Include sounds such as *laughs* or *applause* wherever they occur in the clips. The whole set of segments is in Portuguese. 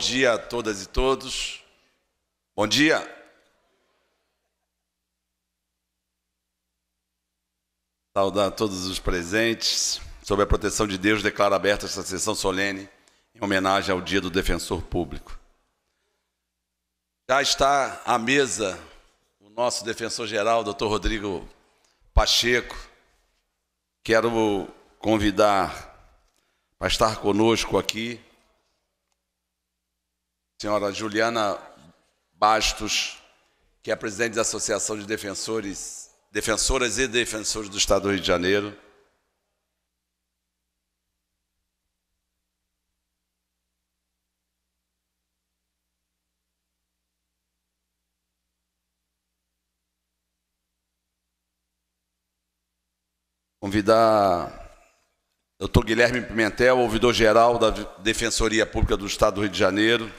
dia a todas e todos. Bom dia. Saudar todos os presentes. Sob a proteção de Deus, declaro aberta esta sessão solene em homenagem ao Dia do Defensor Público. Já está à mesa o nosso defensor-geral, doutor Rodrigo Pacheco. Quero convidar para estar conosco aqui senhora Juliana Bastos, que é presidente da Associação de Defensores, Defensoras e Defensores do Estado do Rio de Janeiro. Convidar doutor Guilherme Pimentel, ouvidor-geral da Defensoria Pública do Estado do Rio de Janeiro.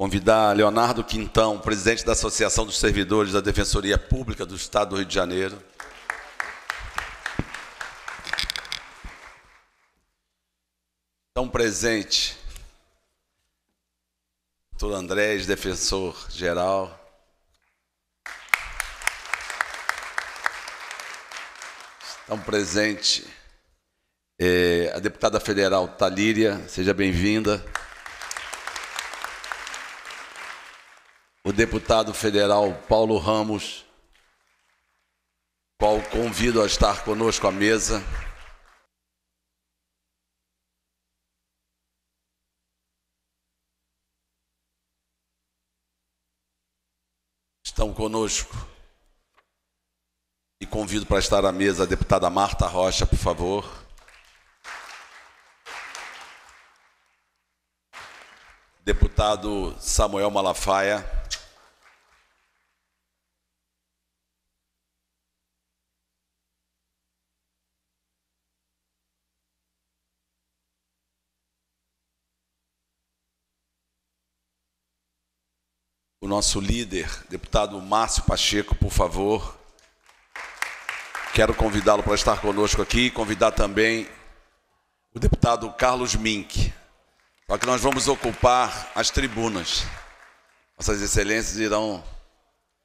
convidar Leonardo Quintão, presidente da Associação dos Servidores da Defensoria Pública do Estado do Rio de Janeiro. Estão presentes doutor Andrés, defensor-geral. Estão presentes é, eh, a deputada federal Talíria, seja bem-vinda. o deputado federal Paulo Ramos, qual convido a estar conosco à mesa. Estão conosco e convido para estar à mesa a deputada Marta Rocha, por favor. Deputado Samuel Malafaia. nosso líder, deputado Márcio Pacheco, por favor. Quero convidá-lo para estar conosco aqui e convidar também o deputado Carlos Mink. para que nós vamos ocupar as tribunas. Nossas Excelências irão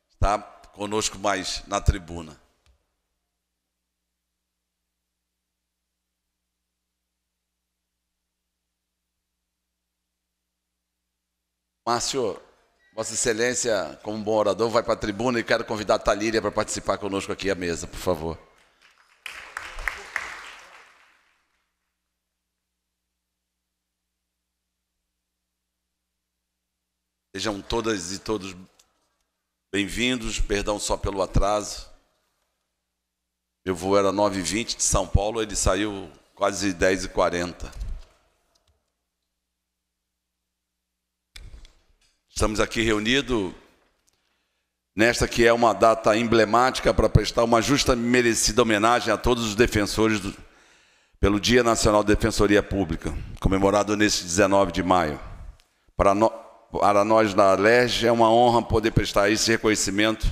estar conosco mais na tribuna. Márcio, Vossa Excelência, como um bom orador, vai para a tribuna e quero convidar a Talíria para participar conosco aqui à mesa, por favor. Sejam todas e todos bem-vindos, perdão só pelo atraso. Meu voo era 9h20 de São Paulo, ele saiu quase 10h40. Estamos aqui reunidos nesta que é uma data emblemática para prestar uma justa e merecida homenagem a todos os defensores do, pelo Dia Nacional de Defensoria Pública, comemorado neste 19 de maio. Para, no, para nós da LERJ é uma honra poder prestar esse reconhecimento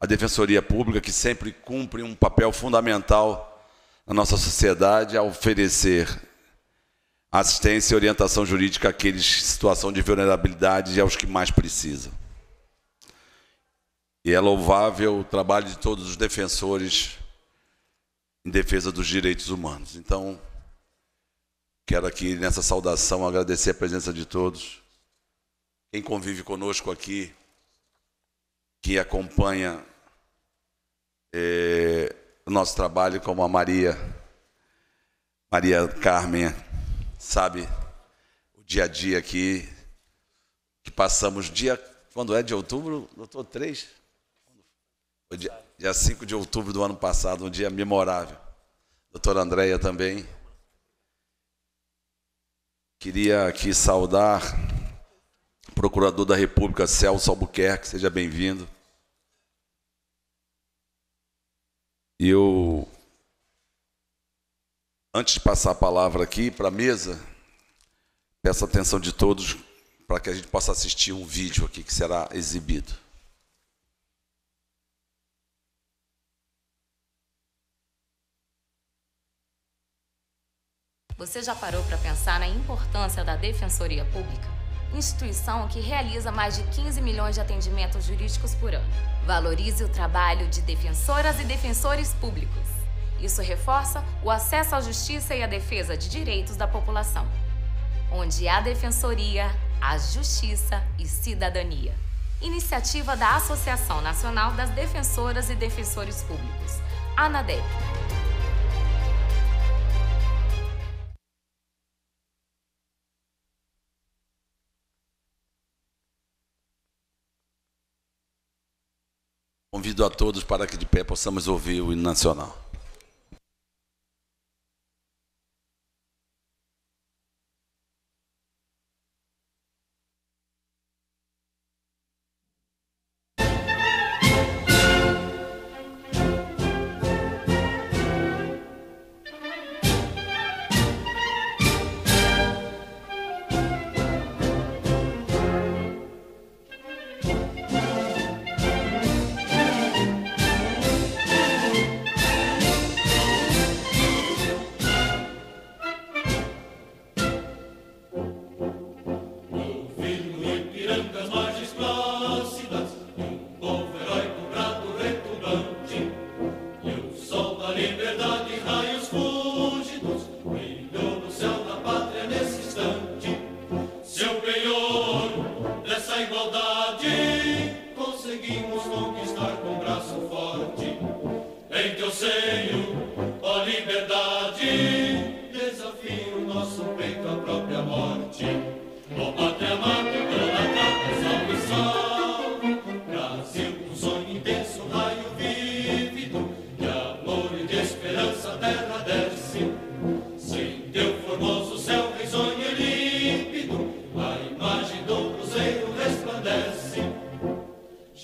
à Defensoria Pública, que sempre cumpre um papel fundamental na nossa sociedade a oferecer assistência e orientação jurídica àqueles em situação de vulnerabilidade e aos que mais precisam. E é louvável o trabalho de todos os defensores em defesa dos direitos humanos. Então, quero aqui nessa saudação agradecer a presença de todos, quem convive conosco aqui, que acompanha é, o nosso trabalho, como a Maria, Maria Carmen, sabe, o dia a dia aqui que passamos dia quando é de outubro, doutor, três Dia, dia 5 de outubro do ano passado, um dia memorável. Doutora Andréia também. Queria aqui saudar o Procurador da República, Celso Albuquerque, seja bem-vindo. E eu Antes de passar a palavra aqui para a mesa, peço a atenção de todos para que a gente possa assistir um vídeo aqui que será exibido. Você já parou para pensar na importância da Defensoria Pública? Instituição que realiza mais de 15 milhões de atendimentos jurídicos por ano. Valorize o trabalho de defensoras e defensores públicos. Isso reforça o acesso à justiça e à defesa de direitos da população, onde há defensoria, a justiça e cidadania. Iniciativa da Associação Nacional das Defensoras e Defensores Públicos, ANADEP. Convido a todos para que de pé possamos ouvir o hino nacional.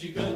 She goes.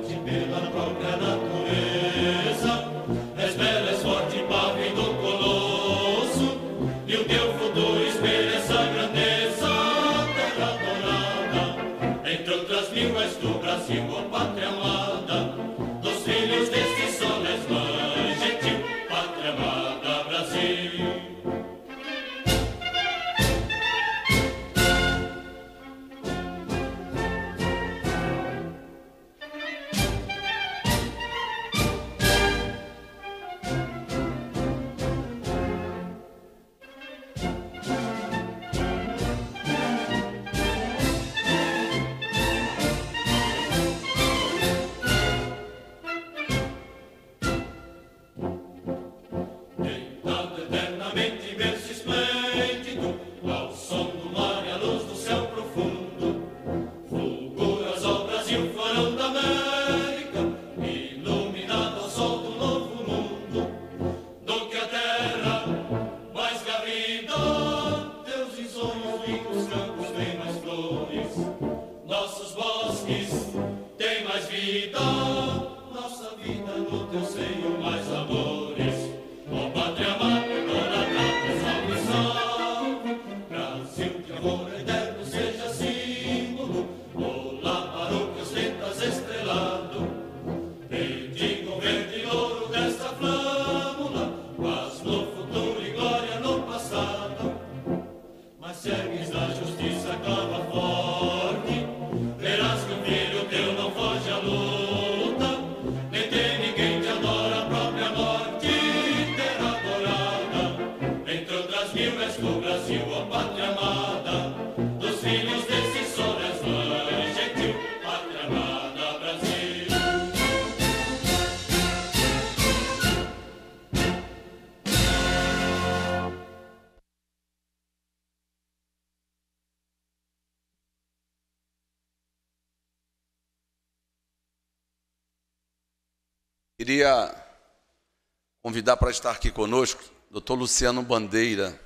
convidar para estar aqui conosco Dr. Luciano Bandeira,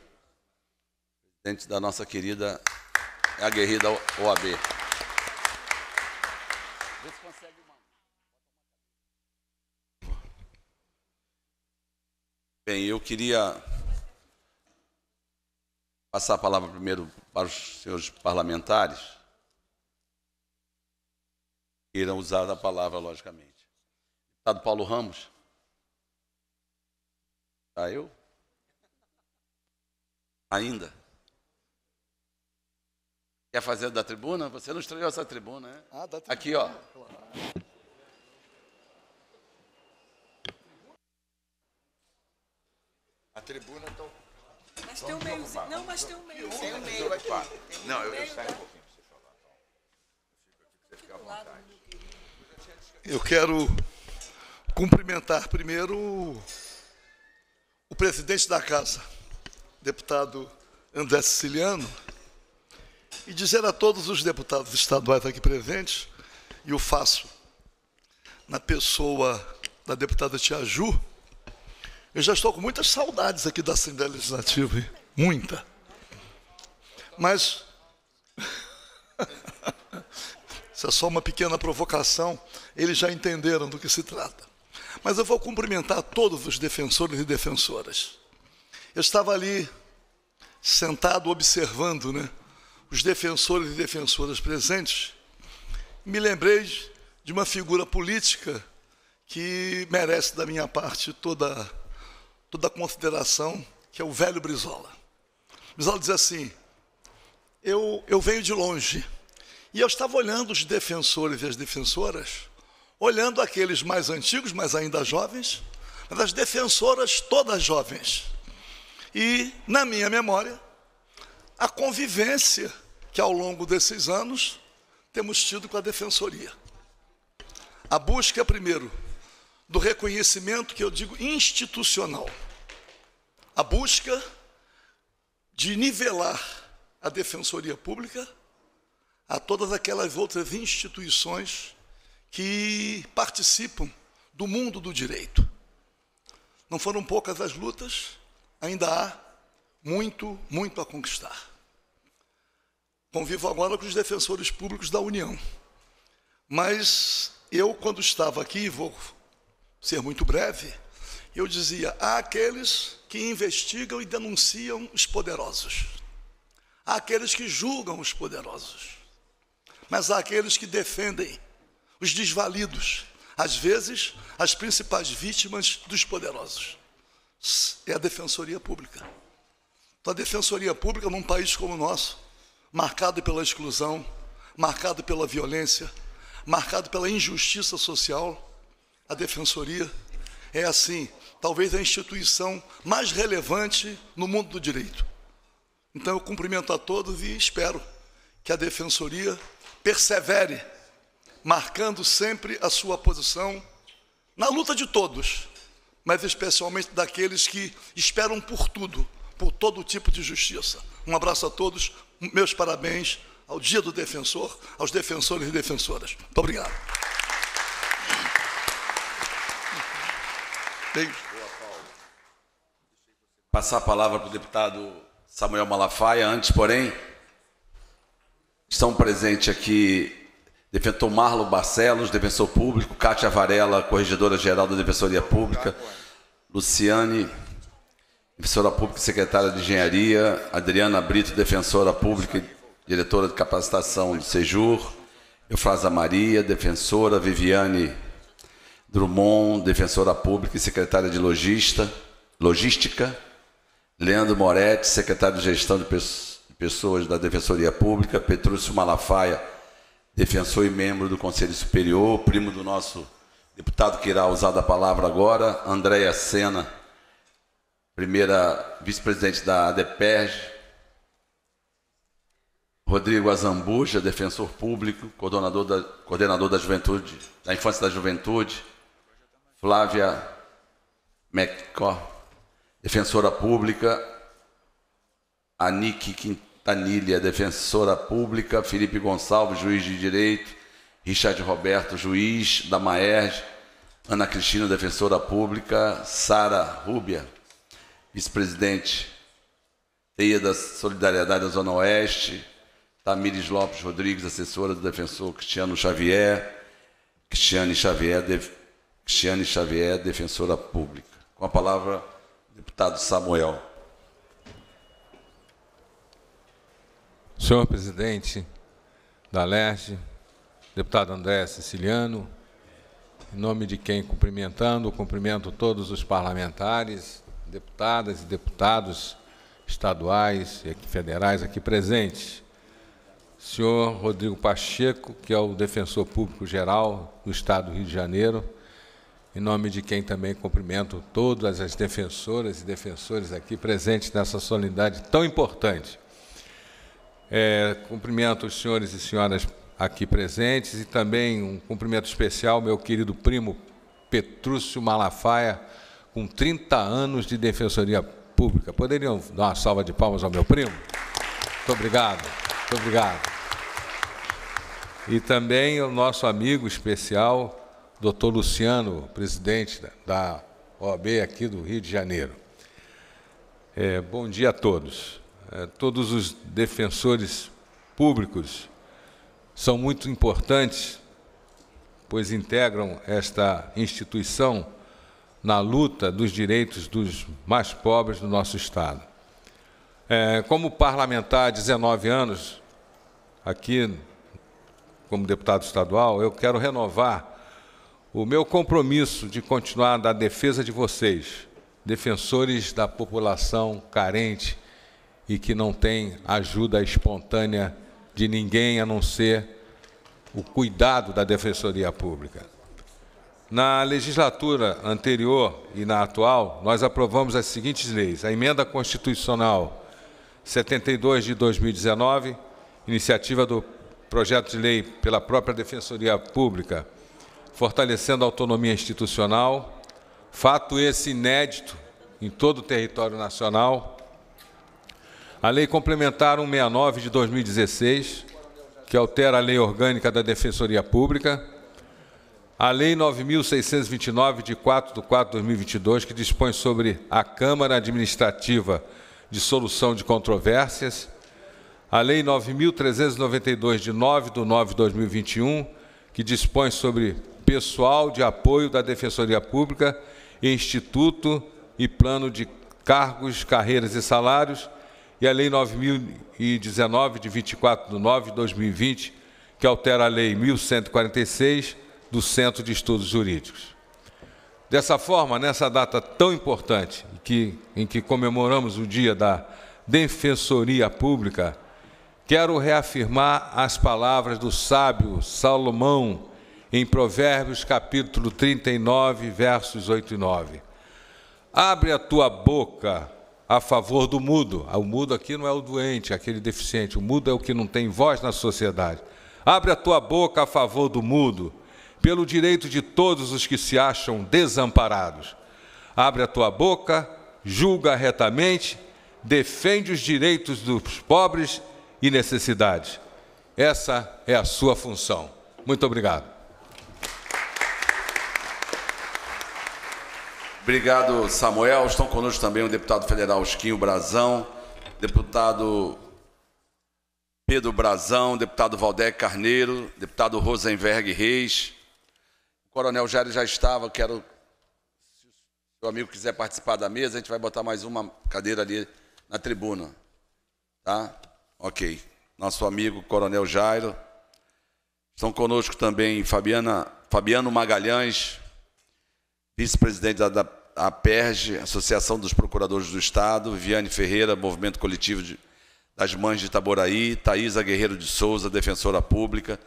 presidente da nossa querida aguerrida OAB. Bem, eu queria passar a palavra primeiro para os senhores parlamentares, que irão usar a palavra, logicamente. Deputado Paulo Ramos. Ah, eu? Ainda. Quer fazer da tribuna? Você não estreou essa tribuna, né? Ah, da tribuna. Aqui, ó. A tribuna está então. Mas tem um meiozinho. Não, mas tem um meio. Tem um meio aqui. Não, eu, eu saio um pouquinho para você falar. Então. Eu fico aqui, você fica à vontade. Eu quero cumprimentar primeiro o presidente da casa, deputado André Siciliano, e dizer a todos os deputados estaduais aqui presentes, e o faço na pessoa da deputada Tia Ju, eu já estou com muitas saudades aqui da Assembleia Legislativa, hein? muita. Mas *laughs* isso é só uma pequena provocação, eles já entenderam do que se trata. Mas eu vou cumprimentar todos os defensores e defensoras. Eu estava ali sentado observando, né, os defensores e defensoras presentes. Me lembrei de uma figura política que merece da minha parte toda toda a consideração, que é o velho Brizola. Brizola diz assim: eu, eu venho de longe. E eu estava olhando os defensores e as defensoras olhando aqueles mais antigos, mas ainda jovens, mas as defensoras todas jovens. E, na minha memória, a convivência que ao longo desses anos temos tido com a defensoria. A busca, primeiro, do reconhecimento que eu digo institucional. A busca de nivelar a defensoria pública a todas aquelas outras instituições que participam do mundo do direito. Não foram poucas as lutas, ainda há muito, muito a conquistar. Convivo agora com os defensores públicos da União. Mas eu, quando estava aqui, vou ser muito breve, eu dizia: há aqueles que investigam e denunciam os poderosos, há aqueles que julgam os poderosos, mas há aqueles que defendem os desvalidos, às vezes as principais vítimas dos poderosos. É a defensoria pública. Então, a defensoria pública, num país como o nosso, marcado pela exclusão, marcado pela violência, marcado pela injustiça social, a defensoria é assim, talvez a instituição mais relevante no mundo do direito. Então eu cumprimento a todos e espero que a defensoria persevere marcando sempre a sua posição na luta de todos, mas especialmente daqueles que esperam por tudo, por todo tipo de justiça. Um abraço a todos, meus parabéns ao Dia do Defensor, aos defensores e defensoras. Muito obrigado. Beijo. Passar a palavra para o deputado Samuel Malafaia, antes, porém, estão presentes aqui defensor Marlo Barcelos, defensor público, Kátia Varela, corregedora-geral da Defensoria Pública, Luciane, defensora pública e secretária de Engenharia, Adriana Brito, defensora pública e diretora de capacitação do Sejur, Eufrasa Maria, defensora, Viviane Drummond, defensora pública e secretária de Logista, Logística, Leandro Moretti, secretário de Gestão de Pessoas da Defensoria Pública, Petrúcio Malafaia, defensor e membro do Conselho Superior, primo do nosso deputado que irá usar da palavra agora, Andréia Sena, primeira vice-presidente da ADPERJ, Rodrigo Azambuja, defensor público, coordenador da, coordenador da juventude, da infância e da juventude, Flávia McCor, defensora pública, Anique Quintana, Anília, defensora pública, Felipe Gonçalves, juiz de direito, Richard Roberto, juiz da Maerj, Ana Cristina, defensora pública, Sara Rúbia, vice-presidente, Teia da Solidariedade da Zona Oeste, Tamires Lopes Rodrigues, assessora do defensor Cristiano Xavier, Cristiane Xavier, def... Cristiane Xavier, defensora pública. Com a palavra, deputado Samuel. Senhor presidente da LERJ, deputado André Siciliano, em nome de quem cumprimentando, cumprimento todos os parlamentares, deputadas e deputados estaduais e federais aqui presentes. Senhor Rodrigo Pacheco, que é o defensor público geral do Estado do Rio de Janeiro, em nome de quem também cumprimento todas as defensoras e defensores aqui presentes nessa solenidade tão importante. É, cumprimento os senhores e senhoras aqui presentes e também um cumprimento especial meu querido primo Petrúcio Malafaia, com 30 anos de Defensoria Pública. Poderiam dar uma salva de palmas ao meu primo? Muito obrigado, muito obrigado. E também o nosso amigo especial, doutor Luciano, presidente da OAB aqui do Rio de Janeiro. É, bom dia a todos. Eh, todos os defensores públicos são muito importantes, pois integram esta instituição na luta dos direitos dos mais pobres do nosso Estado. É, como parlamentar há 19 anos, aqui como deputado estadual, eu quero renovar o meu compromisso de continuar na defesa de vocês, defensores da população carente, e que não tem ajuda espontânea de ninguém a não ser o cuidado da Defensoria Pública. Na legislatura anterior e na atual, nós aprovamos as seguintes leis: a emenda constitucional 72 de 2019, iniciativa do projeto de lei pela própria Defensoria Pública, fortalecendo a autonomia institucional, fato esse inédito em todo o território nacional a Lei Complementar 169 de 2016, que altera a Lei Orgânica da Defensoria Pública. A Lei 9.629, de 4 de 4 de 2022, que dispõe sobre a Câmara Administrativa de Solução de Controvérsias. A Lei 9.392, de 9 de 9 de 2021, que dispõe sobre pessoal de apoio da Defensoria Pública, Instituto e Plano de Cargos, Carreiras e Salários e a Lei 9019, de 24 de 9 de 2020, que altera a Lei 1146 do Centro de Estudos Jurídicos. Dessa forma, nessa data tão importante que, em que comemoramos o Dia da Defensoria Pública, quero reafirmar as palavras do sábio Salomão em Provérbios capítulo 39, versos 8 e 9. Abre a tua boca, a favor do mudo. Ah, o mudo aqui não é o doente, é aquele deficiente. O mudo é o que não tem voz na sociedade. Abre a tua boca a favor do mudo, pelo direito de todos os que se acham desamparados. Abre a tua boca, julga retamente, defende os direitos dos pobres e necessidades. Essa é a sua função. Muito obrigado. Obrigado, Samuel. Estão conosco também o deputado federal Esquinho Brazão, deputado Pedro Brazão, deputado Valdec Carneiro, deputado Rosenberg Reis. O coronel Jair já estava, quero. Se o seu amigo quiser participar da mesa, a gente vai botar mais uma cadeira ali na tribuna. Tá? Ok. Nosso amigo Coronel Jairo. Estão conosco também Fabiana, Fabiano Magalhães, vice-presidente da, da a PERJ, Associação dos Procuradores do Estado, Viane Ferreira, Movimento Coletivo de, das Mães de Itaboraí, Thaisa Guerreiro de Souza, Defensora Pública,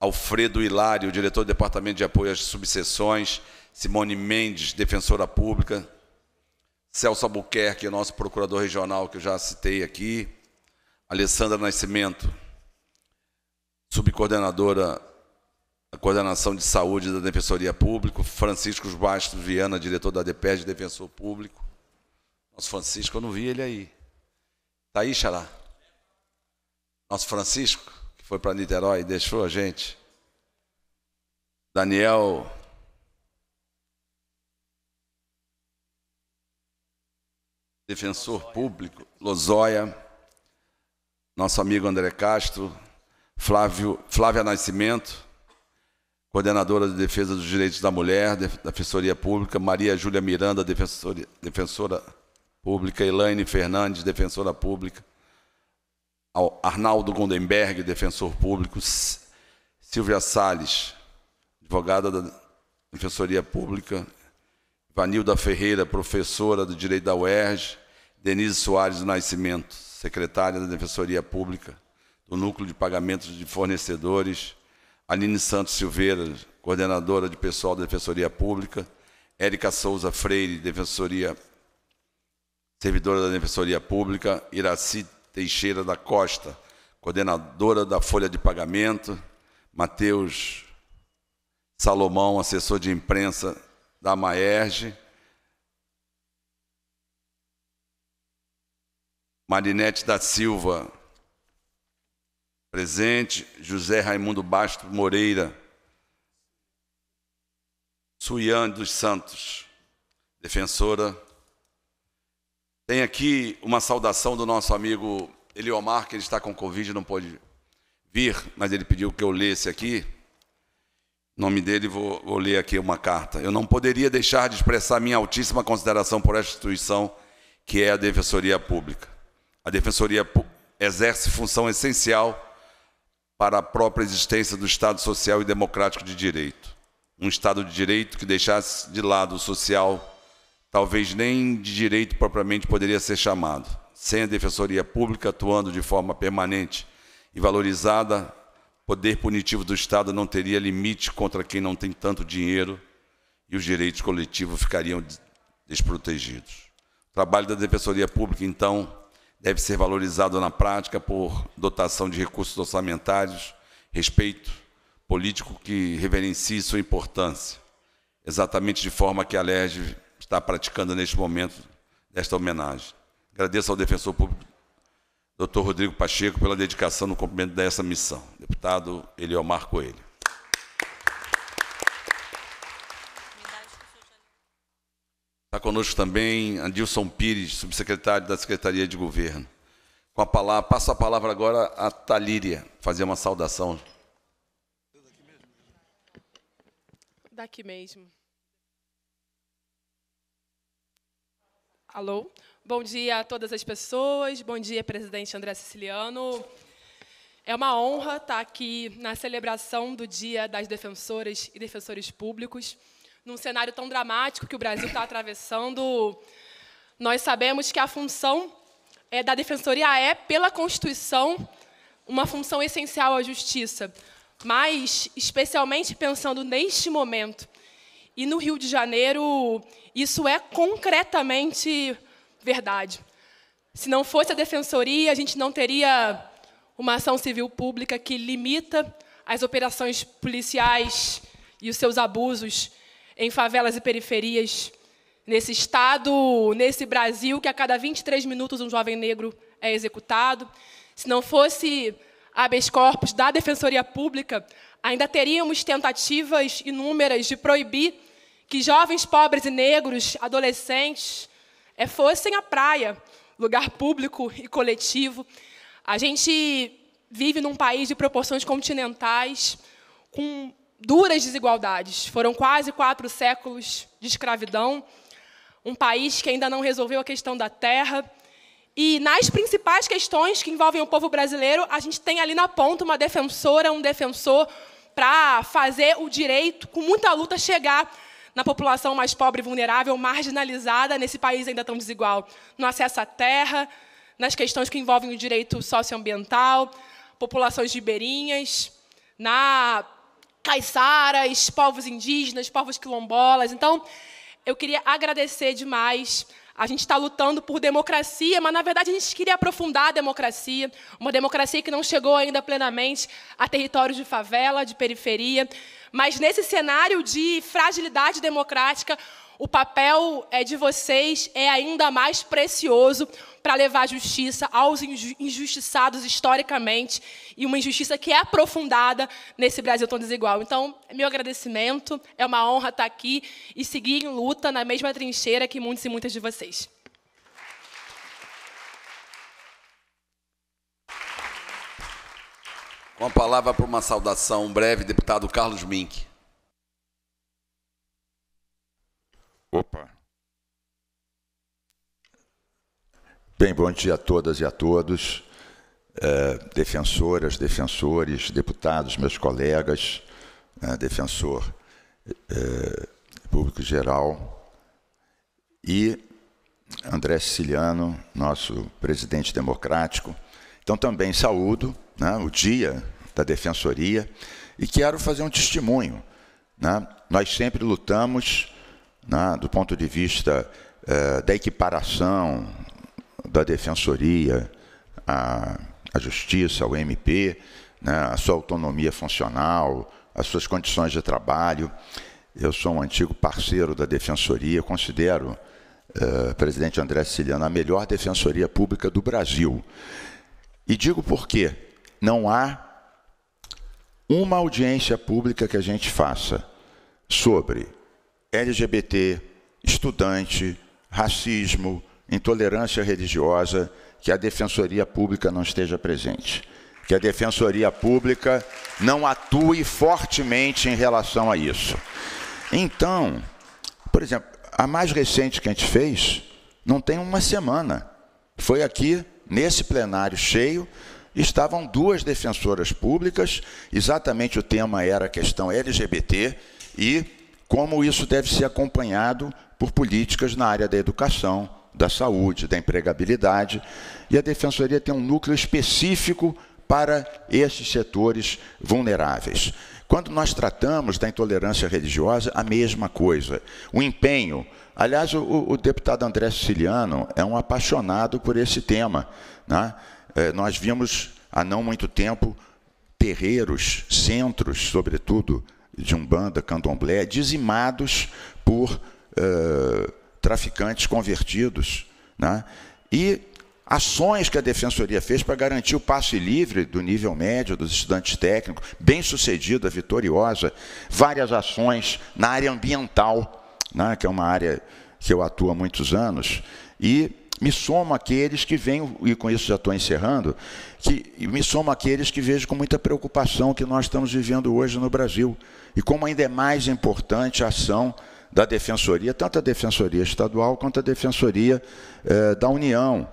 Alfredo Hilário, diretor do Departamento de Apoio às Subseções, Simone Mendes, Defensora Pública, Celso Albuquerque, nosso procurador regional, que eu já citei aqui, Alessandra Nascimento, subcoordenadora coordenação de saúde da Defensoria Pública, Francisco Bastos Viana, diretor da DPES, defensor público. Nosso Francisco, eu não vi ele aí. Está aí, Xará? Nosso Francisco, que foi para Niterói e deixou a gente. Daniel. Defensor Público, Lozoya nosso amigo André Castro, Flávio, Flávia Nascimento, coordenadora de defesa dos direitos da mulher, da Defensoria Pública, Maria Júlia Miranda, defensora, Pública, Elaine Fernandes, defensora pública, Arnaldo Gondenberg, defensor público, Silvia Sales, advogada da Defensoria Pública, Vanilda Ferreira, professora do Direito da UERJ, Denise Soares do Nascimento, secretária da Defensoria Pública, do Núcleo de Pagamentos de Fornecedores, Aline Santos Silveira, coordenadora de pessoal da Defensoria Pública, Érica Souza Freire, Defensoria, servidora da Defensoria Pública, Iraci Teixeira da Costa, coordenadora da Folha de Pagamento, Matheus Salomão, assessor de imprensa da Maerge, Marinete da Silva, Presente, José Raimundo Basto Moreira. Suiane dos Santos, defensora. Tem aqui uma saudação do nosso amigo Eliomar, que ele está com Covid, não pôde vir, mas ele pediu que eu lesse aqui. Em nome dele, vou, vou ler aqui uma carta. Eu não poderia deixar de expressar minha altíssima consideração por esta instituição, que é a Defensoria Pública. A Defensoria exerce função essencial para a própria existência do Estado Social e Democrático de Direito. Um Estado de Direito que deixasse de lado o social, talvez nem de direito propriamente poderia ser chamado, sem a Defensoria Pública atuando de forma permanente e valorizada, poder punitivo do Estado não teria limite contra quem não tem tanto dinheiro e os direitos coletivos ficariam desprotegidos. O trabalho da Defensoria Pública, então, deve ser valorizado na prática por dotação de recursos orçamentários, respeito político que reverencie sua importância, exatamente de forma que a LERJ está praticando neste momento desta homenagem. Agradeço ao defensor público, Dr. Rodrigo Pacheco, pela dedicação no cumprimento dessa missão. Deputado Eliomar Coelho. Está conosco também Andilson Pires, subsecretário da Secretaria de Governo. Com a palavra, passo a palavra agora a Talíria, fazer uma saudação. Daqui mesmo. Alô? Bom dia a todas as pessoas. Bom dia, presidente André Siciliano. É uma honra estar aqui na celebração do Dia das Defensoras e Defensores Públicos num cenário tão dramático que o Brasil está atravessando, nós sabemos que a função é, da defensoria é, pela Constituição, uma função essencial à justiça, mas especialmente pensando neste momento. E no Rio de Janeiro, isso é concretamente verdade. Se não fosse a defensoria, a gente não teria uma ação civil pública que limita as operações policiais e os seus abusos em favelas e periferias, nesse Estado, nesse Brasil, que a cada 23 minutos um jovem negro é executado. Se não fosse habeas corpus da Defensoria Pública, ainda teríamos tentativas inúmeras de proibir que jovens pobres e negros, adolescentes, eh, fossem à praia, lugar público e coletivo. A gente vive num país de proporções continentais, com duras desigualdades. Foram quase quatro séculos de escravidão, um país que ainda não resolveu a questão da terra. E nas principais questões que envolvem o povo brasileiro, a gente tem ali na ponta uma defensora, um defensor para fazer o direito, com muita luta, chegar na população mais pobre, vulnerável, marginalizada nesse país ainda tão desigual, no acesso à terra, nas questões que envolvem o direito socioambiental, populações ribeirinhas, na caiçaras, povos indígenas, povos quilombolas. Então, eu queria agradecer demais. A gente está lutando por democracia, mas na verdade a gente queria aprofundar a democracia, uma democracia que não chegou ainda plenamente a territórios de favela, de periferia. Mas nesse cenário de fragilidade democrática, o papel eh, de vocês é ainda mais precioso para levar justiça aos injustiçados historicamente e uma injustiça que é aprofundada nesse Brasil tão desigual. Então, meu agradecimento, é uma honra estar tá aqui e seguir em luta na mesma trincheira que muitos e muitas de vocês. Com a palavra para uma saudação breve, deputado Carlos Mink. Opa. Bem, bom dia a todas e a todos, é, defensoras, defensores, deputados, meus colegas, né, defensor é, público geral e André Siciliano, nosso presidente democrático. Então, também saúdo né, o Dia da Defensoria e quero fazer um testemunho. Né? Nós sempre lutamos né, do ponto de vista eh, da equiparação da defensoria à, à justiça, ao MP, né, a sua autonomia funcional, as suas condições de trabalho. Eu sou um antigo parceiro da defensoria, considero o eh, presidente André Siciliano a melhor defensoria pública do Brasil. E digo por quê? Não há uma audiência pública que a gente faça sobre LGBT, estudante, racismo, intolerância religiosa, que a Defensoria Pública não esteja presente. Que a Defensoria Pública não atue fortemente em relação a isso. Então, por exemplo, a mais recente que a gente fez, não tem uma semana. Foi aqui, nesse plenário cheio, estavam duas defensoras públicas, exatamente o tema era a questão LGBT, e como isso deve ser acompanhado por políticas na área da educação, da saúde, da empregabilidade. E a Defensoria tem um núcleo específico para esses setores vulneráveis. Quando nós tratamos da intolerância religiosa, a mesma coisa. O empenho. Aliás, o, o deputado André Siciliano é um apaixonado por esse tema. Né? É, nós vimos há não muito tempo terreiros, centros, sobretudo, de umbanda, candomblé, dizimados por uh, traficantes convertidos. Né? E ações que a defensoria fez para garantir o passe livre do nível médio dos estudantes técnicos, bem sucedida, vitoriosa, várias ações na área ambiental, né, que é uma área que eu atuo há muitos anos, e me somo àqueles que venho, e com isso já estou encerrando, que me somo àqueles que vejo com muita preocupação o que nós estamos vivendo hoje no Brasil e como ainda é mais importante a ação da Defensoria, tanto a Defensoria Estadual quanto a Defensoria eh, da União.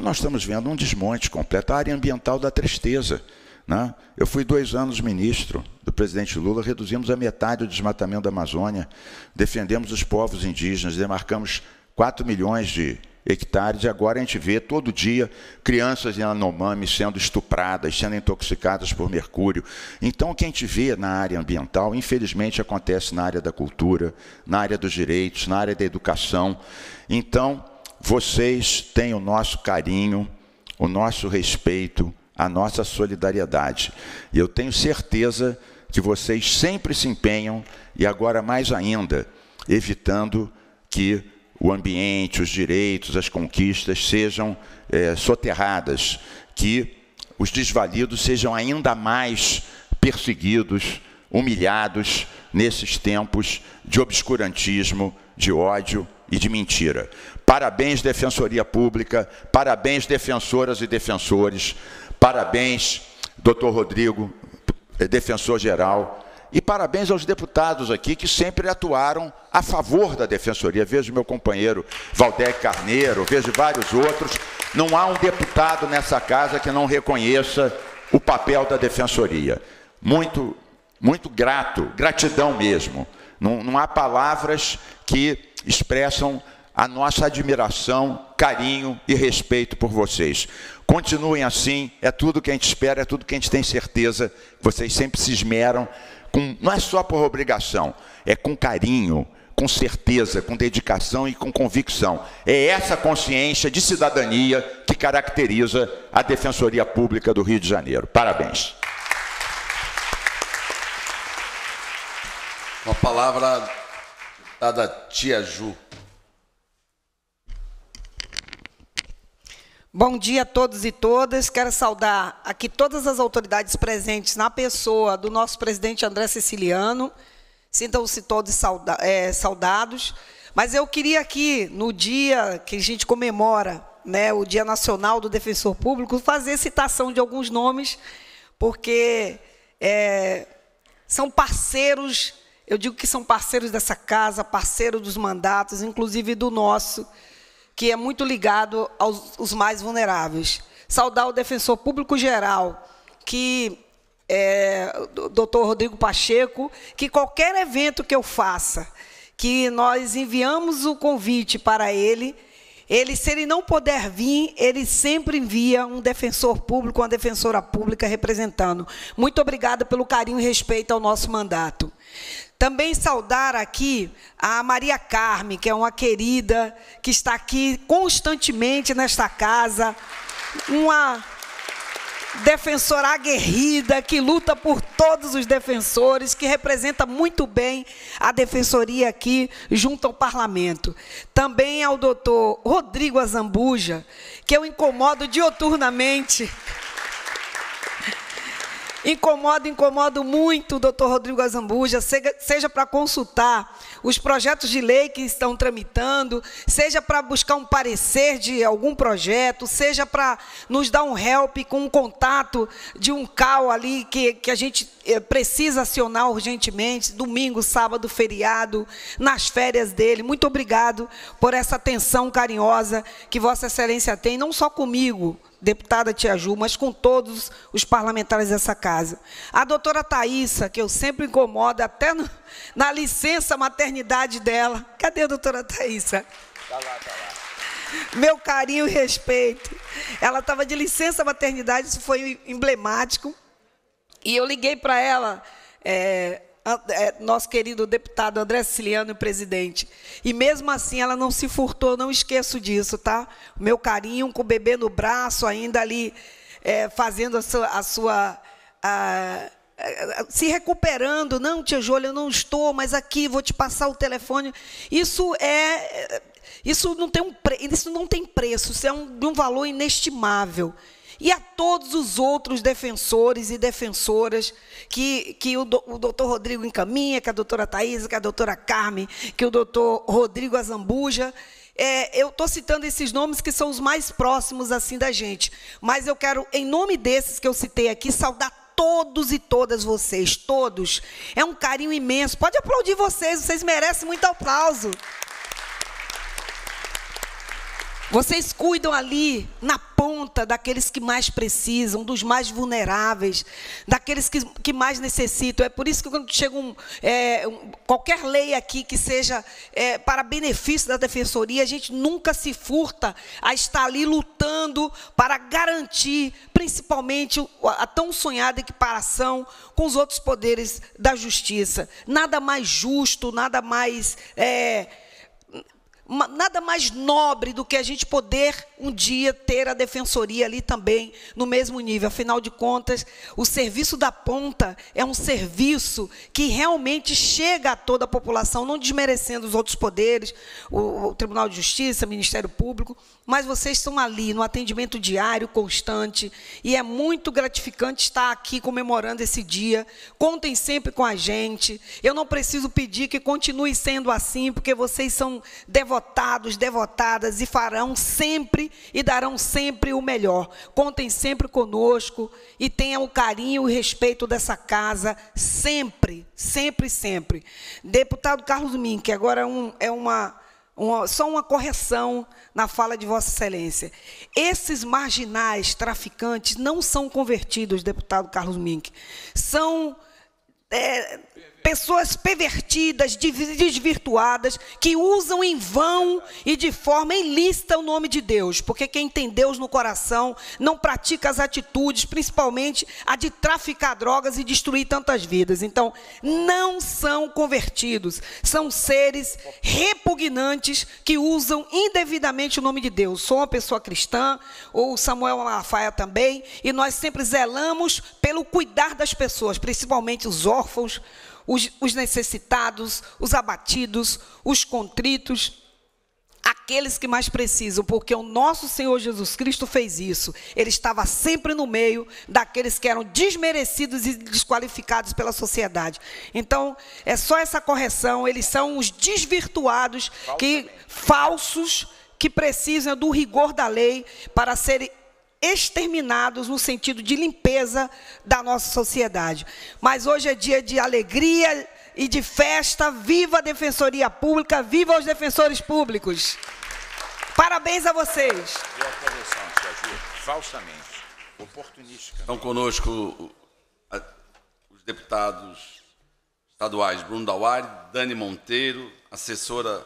Nós estamos vendo um desmonte completo, a área ambiental da tristeza. Né? Eu fui dois anos ministro do presidente Lula, reduzimos a metade o desmatamento da Amazônia, defendemos os povos indígenas, demarcamos 4 milhões de hectares. E agora a gente vê todo dia crianças em Anomami sendo estupradas, sendo intoxicadas por mercúrio. Então, o que a gente vê na área ambiental, infelizmente, acontece na área da cultura, na área dos direitos, na área da educação. Então, vocês têm o nosso carinho, o nosso respeito, a nossa solidariedade. E eu tenho certeza que vocês sempre se empenham, e agora mais ainda, evitando que o ambiente, os direitos, as conquistas sejam é, soterradas, que os desvalidos sejam ainda mais perseguidos, humilhados nesses tempos de obscurantismo, de ódio e de mentira. Parabéns, Defensoria Pública, parabéns, defensoras e defensores, parabéns, doutor Rodrigo, é, defensor-geral e parabéns aos deputados aqui que sempre atuaram a favor da defensoria. Vejo meu companheiro Valdec Carneiro, vejo vários outros. Não há um deputado nessa casa que não reconheça o papel da defensoria. Muito, muito grato, gratidão mesmo. Não, não há palavras que expressam a nossa admiração, carinho e respeito por vocês. Continuem assim, é tudo que a gente espera, é tudo que a gente tem certeza. Vocês sempre se esmeram com, não é só por obrigação, é com carinho, com certeza, com dedicação e com convicção. É essa consciência de cidadania que caracteriza a Defensoria Pública do Rio de Janeiro. Parabéns. Uma palavra dada Tia Ju. Bom dia a todos e todas. Quero saudar aqui todas as autoridades presentes na pessoa do nosso presidente André Siciliano. Sintam-se todos sauda é, saudados. Mas eu queria aqui, no dia que a gente comemora né, o Dia Nacional do Defensor Público, fazer citação de alguns nomes, porque é, são parceiros, eu digo que são parceiros dessa casa, parceiros dos mandatos, inclusive do nosso que é muito ligado aos mais vulneráveis. Saudar o defensor público geral, que é, doutor Rodrigo Pacheco, que qualquer evento que eu faça, que nós enviamos o convite para ele, ele, se ele não puder vir, ele sempre envia um defensor público, uma defensora pública representando. Muito obrigada pelo carinho e respeito ao nosso mandato. Também saudar aqui a Maria Carme, que é uma querida que está aqui constantemente nesta casa, uma defensora aguerrida que luta por todos os defensores, que representa muito bem a defensoria aqui junto ao parlamento. Também ao doutor Rodrigo Azambuja, que eu incomodo dioturnamente. Incomoda, incomodo muito o doutor Rodrigo Azambuja, seja para consultar os projetos de lei que estão tramitando, seja para buscar um parecer de algum projeto, seja para nos dar um help com um contato de um CAL ali que, que a gente eh, precisa acionar urgentemente, domingo, sábado, feriado, nas férias dele. Muito obrigado por essa atenção carinhosa que Vossa Excelência tem, não só comigo, deputada Tia Ju, mas com todos os parlamentares dessa casa. A doutora Thaisa, que eu sempre incomodo, até no, na licença maternidade dela. Cadê a doutora Thaisa? Está lá, está lá meu carinho e respeito. Ela estava de licença maternidade, isso foi emblemático. E eu liguei para ela é, ah, é, nosso querido deputado André Siciliano, presidente. E mesmo assim ela não se furtou, não esqueço disso, tá? O meu carinho com o bebê no braço, ainda ali é, fazendo a sua. A sua a, a, se recuperando, não, tia Júlia, eu não estou, mas aqui vou te passar o telefone. Isso é. é isso não tem, um, isso não tem preço, isso é um, um valor inestimável e a todos os outros defensores e defensoras que, que o, do, o doutor Rodrigo encaminha, que a doutora Thais, que a doutora Carmen, que o doutor Rodrigo Azambuja. É, eu estou citando esses nomes que são os mais próximos assim da gente, mas eu quero, em nome desses que eu citei aqui, saudar todos e todas vocês, todos. É um carinho imenso. Pode aplaudir vocês, vocês merecem muito aplauso. Vocês cuidam ali na ponta daqueles que mais precisam, dos mais vulneráveis, daqueles que, que mais necessitam. É por isso que quando chega um, é, um, qualquer lei aqui que seja é, para benefício da defensoria, a gente nunca se furta a estar ali lutando para garantir, principalmente, a tão sonhada equiparação com os outros poderes da justiça. Nada mais justo, nada mais. É, nada mais nobre do que a gente poder um dia ter a defensoria ali também no mesmo nível. Afinal de contas, o serviço da ponta é um serviço que realmente chega a toda a população, não desmerecendo os outros poderes, o, o Tribunal de Justiça, o Ministério Público, mas vocês estão ali no atendimento diário, constante, e é muito gratificante estar aqui comemorando esse dia. Contem sempre com a gente. Eu não preciso pedir que continue sendo assim, porque vocês são devotados devotados, devotadas e farão sempre e darão sempre o melhor. Contem sempre conosco e tenham o carinho e respeito dessa casa sempre, sempre, sempre. Deputado Carlos Mink, agora é um, é uma, uma, só uma correção na fala de Vossa Excelência. Esses marginais traficantes não são convertidos, deputado Carlos Mink. São é, pessoas pervertidas, desvirtuadas, que usam em vão e de forma ilícita o nome de Deus, porque quem tem Deus no coração não pratica as atitudes, principalmente a de traficar drogas e destruir tantas vidas. Então, não são convertidos, são seres repugnantes que usam indevidamente o nome de Deus. Sou uma pessoa cristã, ou Samuel Malafaia também, e nós sempre zelamos pelo cuidar das pessoas, principalmente os órfãos, os, os necessitados, os abatidos, os contritos, aqueles que mais precisam, porque o nosso Senhor Jesus Cristo fez isso. Ele estava sempre no meio daqueles que eram desmerecidos e desqualificados pela sociedade. Então, é só essa correção, eles são os desvirtuados, Falsamente. que falsos que precisam do rigor da lei para serem exterminados no sentido de limpeza da nossa sociedade. Mas hoje é dia de alegria e de festa. Viva a Defensoria Pública, viva os defensores públicos. Parabéns a vocês. Falsamente, oportunisticamente. Estão conosco os deputados estaduais Bruno Dauari, Dani Monteiro, assessora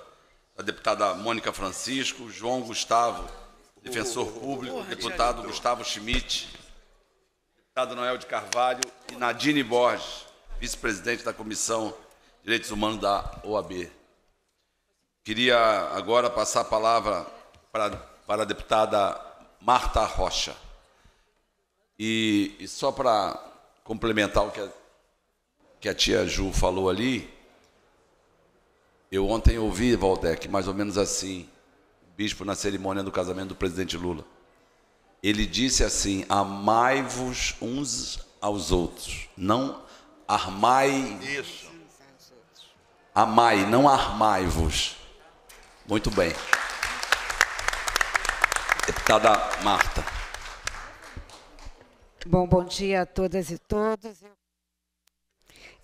da deputada Mônica Francisco, João Gustavo defensor público, Porra, deputado Gustavo Schmidt, deputado Noel de Carvalho e Nadine Borges, vice-presidente da Comissão de Direitos Humanos da OAB. Queria agora passar a palavra para, para a deputada Marta Rocha. E, e só para complementar o que a, que a tia Ju falou ali, eu ontem ouvi, Valdec, mais ou menos assim, bispo na cerimônia do casamento do presidente Lula. Ele disse assim: amai-vos uns aos outros, não armai. Isso. Amai, não armai-vos. Muito bem. Deputada Marta. Bom, bom dia a todas e todos.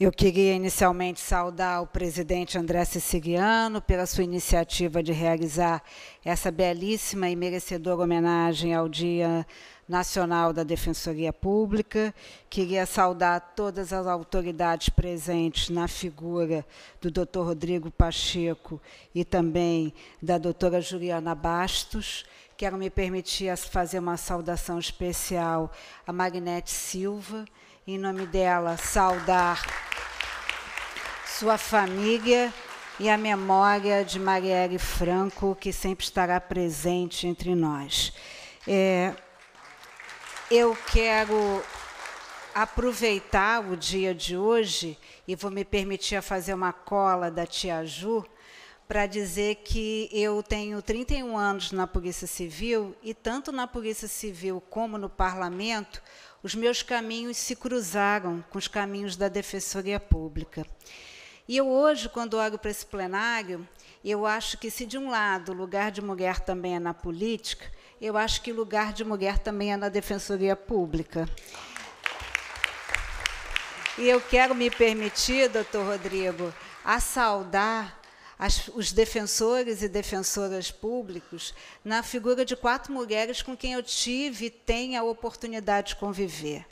Eu queria inicialmente saudar o presidente André Siciliano pela sua iniciativa de realizar essa belíssima e merecedora homenagem ao Dia Nacional da Defensoria Pública. Queria saudar todas as autoridades presentes na figura do Dr. Rodrigo Pacheco e também da doutora Juliana Bastos. Quero me permitir fazer uma saudação especial à Magnete Silva. Em nome dela, saudar sua família e a memória de Marielle Franco, que sempre estará presente entre nós. É, eu quero aproveitar o dia de hoje e vou me permitir a fazer uma cola da tia Ju para dizer que eu tenho 31 anos na Polícia Civil e tanto na Polícia Civil como no Parlamento, os meus caminhos se cruzaram com os caminhos da Defensoria Pública. E eu hoje, quando olho para esse plenário, eu acho que se de um lado o lugar de mulher também é na política, eu acho que o lugar de mulher também é na defensoria pública. E eu quero me permitir, doutor Rodrigo, a saudar as, os defensores e defensoras públicos na figura de quatro mulheres com quem eu tive e tenho a oportunidade de conviver.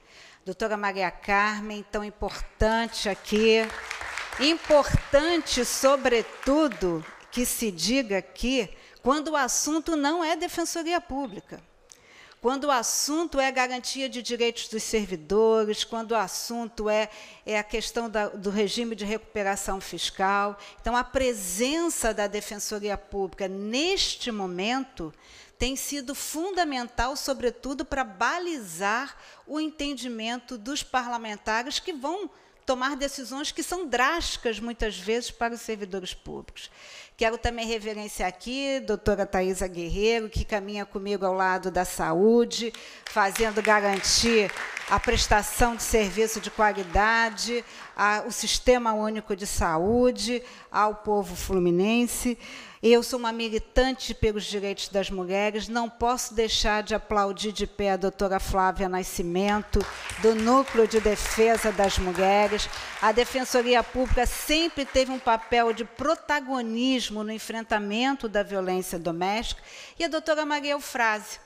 Doutora Maria Carmen, tão importante aqui. Importante, sobretudo, que se diga aqui quando o assunto não é defensoria pública. Quando o assunto é garantia de direitos dos servidores, quando o assunto é, é a questão da, do regime de recuperação fiscal. Então, a presença da Defensoria Pública neste momento tem sido fundamental, sobretudo, para balizar o entendimento dos parlamentares que vão tomar decisões que são drásticas, muitas vezes, para os servidores públicos. Quero também reverenciar aqui a doutora Thaisa Guerreiro, que caminha comigo ao lado da saúde, fazendo garantir a prestação de serviço de qualidade, a, o Sistema Único de Saúde, ao povo fluminense. Eu sou uma militante pelos direitos das mulheres, não posso deixar de aplaudir de pé a doutora Flávia Nascimento, do Núcleo de Defesa das Mulheres. A Defensoria Pública sempre teve um papel de protagonismo no enfrentamento da violência doméstica. E a doutora Maria Eufrase,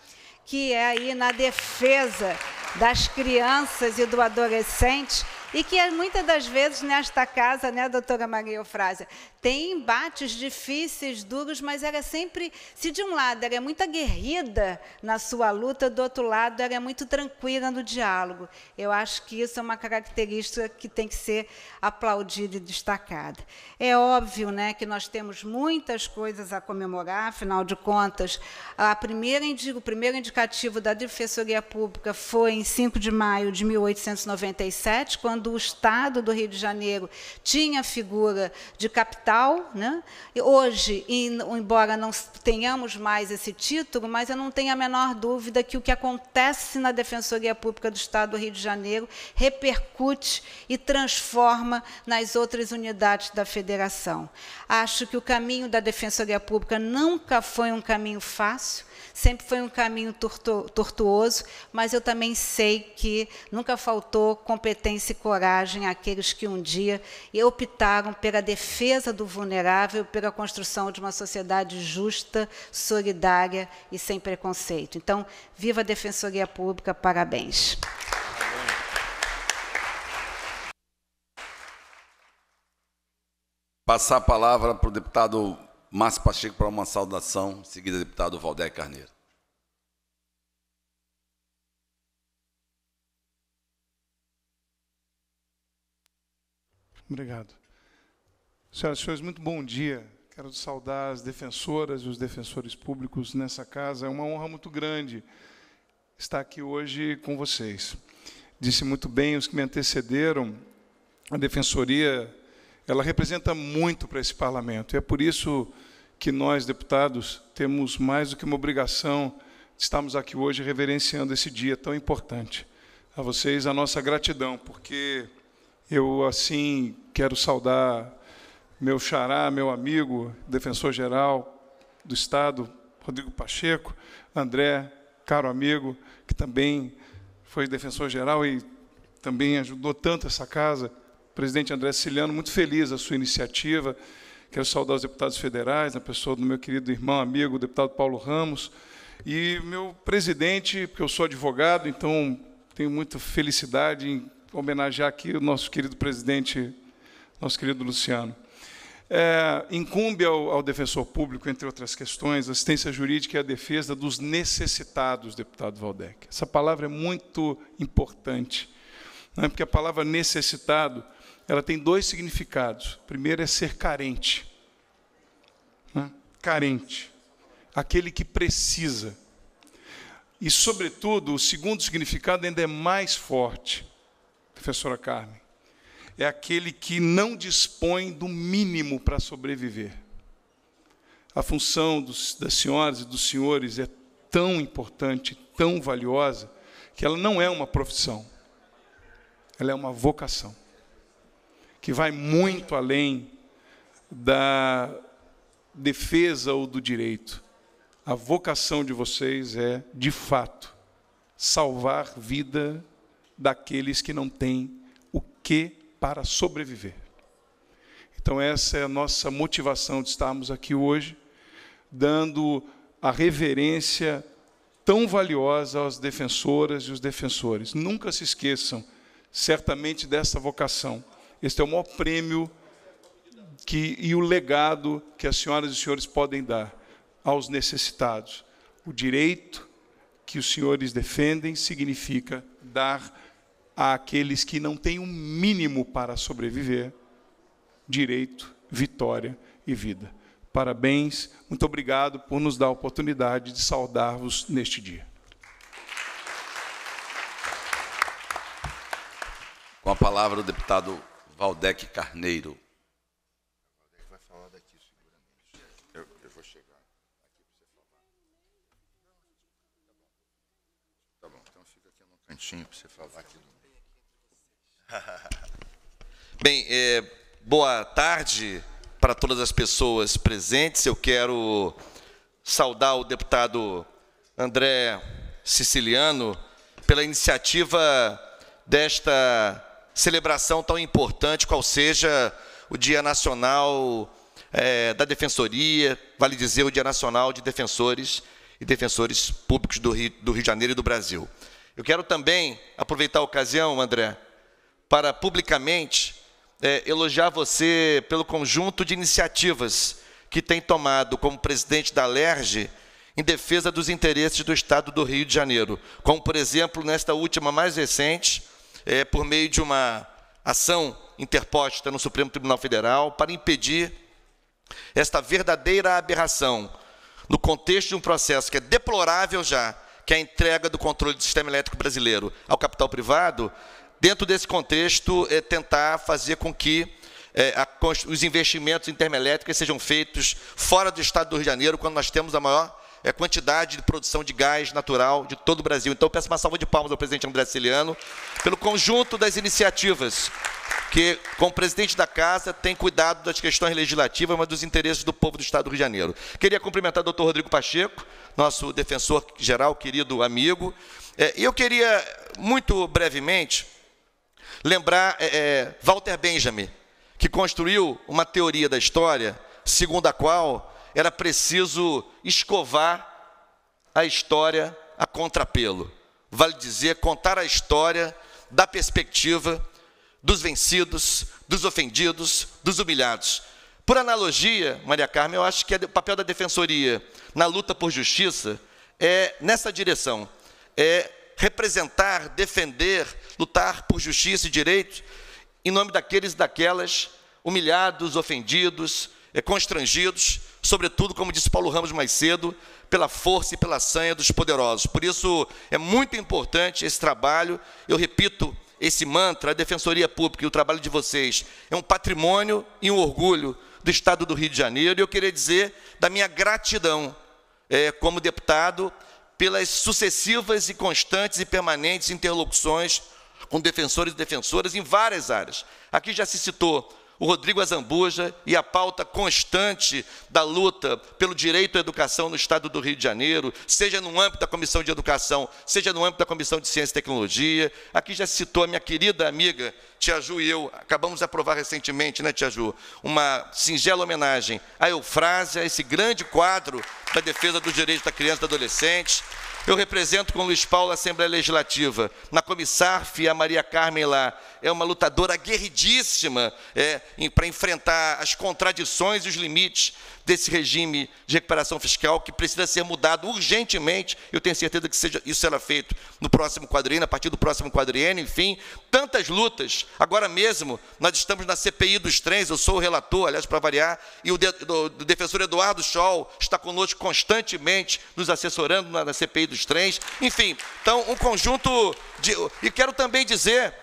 que é aí na defesa das crianças e do adolescente, e que muitas das vezes nesta casa, né, doutora Maria Eufrásia, tem embates difíceis, duros, mas ela é sempre, se de um lado ela é muito aguerrida na sua luta, do outro lado ela é muito tranquila no diálogo. Eu acho que isso é uma característica que tem que ser aplaudida e destacada. É óbvio, né, que nós temos muitas coisas a comemorar, afinal de contas, a primeira, o primeiro indicativo da Defensoria Pública foi em 5 de maio de 1897, quando o Estado do Rio de Janeiro tinha a figura de capital né? Hoje, embora não tenhamos mais esse título, mas eu não tenho a menor dúvida que o que acontece na Defensoria Pública do Estado do Rio de Janeiro repercute e transforma nas outras unidades da federação. Acho que o caminho da Defensoria Pública nunca foi um caminho fácil, Sempre foi um caminho tortuoso, mas eu também sei que nunca faltou competência e coragem àqueles que um dia optaram pela defesa do vulnerável, pela construção de uma sociedade justa, solidária e sem preconceito. Então, viva a Defensoria Pública, parabéns. Passar a palavra para o deputado Márcio Pacheco para uma saudação, seguida deputado Valdé Carneiro. Obrigado. Senhoras e senhores, muito bom dia. Quero saudar as defensoras e os defensores públicos nessa casa. É uma honra muito grande estar aqui hoje com vocês. Disse muito bem os que me antecederam, a defensoria ela representa muito para esse parlamento. E é por isso que nós, deputados, temos mais do que uma obrigação de estarmos aqui hoje reverenciando esse dia tão importante. A vocês a nossa gratidão, porque eu, assim, quero saudar meu xará, meu amigo, defensor-geral do Estado, Rodrigo Pacheco, André, caro amigo, que também foi defensor-geral e também ajudou tanto essa casa, presidente André Ciliano, muito feliz a sua iniciativa, Quero saudar os deputados federais, a pessoa do meu querido irmão, amigo, o deputado Paulo Ramos, e meu presidente, porque eu sou advogado, então tenho muita felicidade em homenagear aqui o nosso querido presidente, nosso querido Luciano. É, incumbe ao, ao, defensor público, entre outras questões, assistência jurídica e a defesa dos necessitados, deputado Valdec. Essa palavra é muito importante, né, porque a palavra necessitado ela tem dois significados. O primeiro é ser carente. Né? Carente. Aquele que precisa. E, sobretudo, o segundo significado ainda é mais forte, professora Carmen. É aquele que não dispõe do mínimo para sobreviver. A função dos, das senhoras e dos senhores é tão importante, tão valiosa, que ela não é uma profissão, ela é uma vocação que vai muito além da defesa ou do direito. A vocação de vocês é, de fato, salvar vida daqueles que não têm o que para sobreviver. Então, essa é a nossa motivação de estarmos aqui hoje, dando a reverência tão valiosa às defensoras e os defensores. Nunca se esqueçam, certamente, dessa vocação. Este é o maior prêmio que, e o legado que as senhoras e senhores podem dar aos necessitados. O direito que os senhores defendem significa dar àqueles que não têm o um mínimo para sobreviver direito, vitória e vida. Parabéns, muito obrigado por nos dar a oportunidade de saudar-vos neste dia. Com a palavra o deputado Valdec Carneiro. cantinho para você falar aqui. *laughs* Bem, é, boa tarde para todas as pessoas presentes. Eu quero saudar o deputado André Siciliano pela iniciativa desta celebração tão importante, qual seja o Dia Nacional é, da Defensoria, vale dizer, o Dia Nacional de Defensores e Defensores Públicos do Rio, do Rio de Janeiro e do Brasil. Eu quero também aproveitar a ocasião, André, para publicamente é, elogiar você pelo conjunto de iniciativas que tem tomado como presidente da LERJ em defesa dos interesses do Estado do Rio de Janeiro, como, por exemplo, nesta última mais recente, é, por meio de uma ação interposta no Supremo Tribunal Federal para impedir esta verdadeira aberração no contexto de um processo que é deplorável já, que é a entrega do controle do sistema elétrico brasileiro ao capital privado, dentro desse contexto, é tentar fazer com que é, a, os investimentos em termoelétricas sejam feitos fora do estado do Rio de Janeiro, quando nós temos a maior é, quantidade de produção de gás natural de todo o Brasil. Então, peço uma salva de palmas ao presidente André Siliano pelo conjunto das iniciativas que, como presidente da Casa, tem cuidado das questões legislativas, mas dos interesses do povo do Estado do Rio de Janeiro. Queria cumprimentar o doutor Rodrigo Pacheco, nosso defensor geral, querido amigo. É, eu queria, muito brevemente, lembrar é, é, Walter Benjamin, que construiu uma teoria da história, segundo a qual era preciso escovar a história a contrapelo. Vale dizer, contar a história da perspectiva dos vencidos, dos ofendidos, dos humilhados. Por analogia, Maria Carmen, eu acho que é o papel da defensoria na luta por justiça é nessa direção, é representar, defender, lutar por justiça e direitos em nome daqueles e daquelas humilhados, ofendidos, é, constrangidos, sobretudo, como disse Paulo Ramos mais cedo, pela força e pela sanha dos poderosos. Por isso, é muito importante esse trabalho. Eu repito esse mantra, a Defensoria Pública e o trabalho de vocês é um patrimônio e um orgulho do Estado do Rio de Janeiro. E eu queria dizer da minha gratidão é, como deputado pelas sucessivas e constantes e permanentes interlocuções com defensores e defensoras em várias áreas. Aqui já se citou o Rodrigo Azambuja e a pauta constante da luta pelo direito à educação no Estado do Rio de Janeiro, seja no âmbito da Comissão de Educação, seja no âmbito da Comissão de Ciência e Tecnologia. Aqui já citou a minha querida amiga Tia Ju e eu, acabamos de aprovar recentemente, né, Tia Ju, uma singela homenagem à Eufrásia, esse grande quadro da defesa dos direitos da criança e do adolescente. Eu represento com Luiz Paulo a Assembleia Legislativa. Na Comissarf, a Maria Carmen lá é uma lutadora guerridíssima é, para enfrentar as contradições e os limites desse regime de recuperação fiscal que precisa ser mudado urgentemente. Eu tenho certeza que seja, isso será feito no próximo quadriênio, a partir do próximo quadriênio, enfim. Tantas lutas. Agora mesmo, nós estamos na CPI dos trens, eu sou o relator, aliás, para variar, e o, de, o defensor Eduardo Scholl está conosco constantemente, nos assessorando na, na CPI dos trens. Enfim, então, um conjunto de... E quero também dizer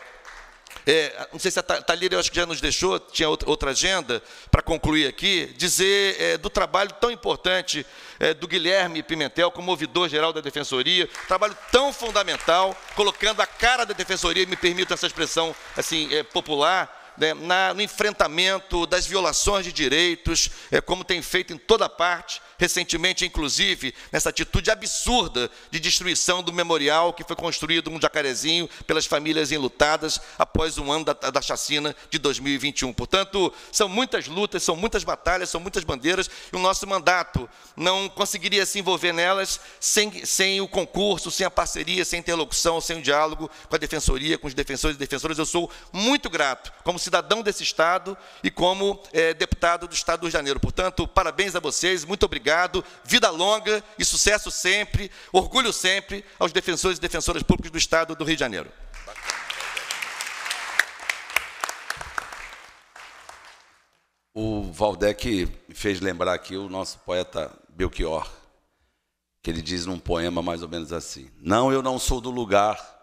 é, não sei se a Talira, eu acho que já nos deixou, tinha outra agenda para concluir aqui, dizer é, do trabalho tão importante é, do Guilherme Pimentel como ouvidor-geral da Defensoria, trabalho tão fundamental, colocando a cara da Defensoria, me permito essa expressão assim é, popular, né, na, no enfrentamento das violações de direitos, é, como tem feito em toda parte, recentemente, inclusive, nessa atitude absurda de destruição do memorial que foi construído um jacarezinho pelas famílias enlutadas após um ano da, da chacina de 2021. Portanto, são muitas lutas, são muitas batalhas, são muitas bandeiras, e o nosso mandato não conseguiria se envolver nelas sem, sem o concurso, sem a parceria, sem a interlocução, sem o diálogo com a defensoria, com os defensores e defensoras. Eu sou muito grato como cidadão desse Estado e como é, deputado do Estado do Rio de Janeiro. Portanto, parabéns a vocês, muito obrigado obrigado, vida longa e sucesso sempre, orgulho sempre aos defensores e defensoras públicos do Estado do Rio de Janeiro. O Valdec fez lembrar aqui o nosso poeta Belchior, que ele diz num poema mais ou menos assim: Não, eu não sou do lugar.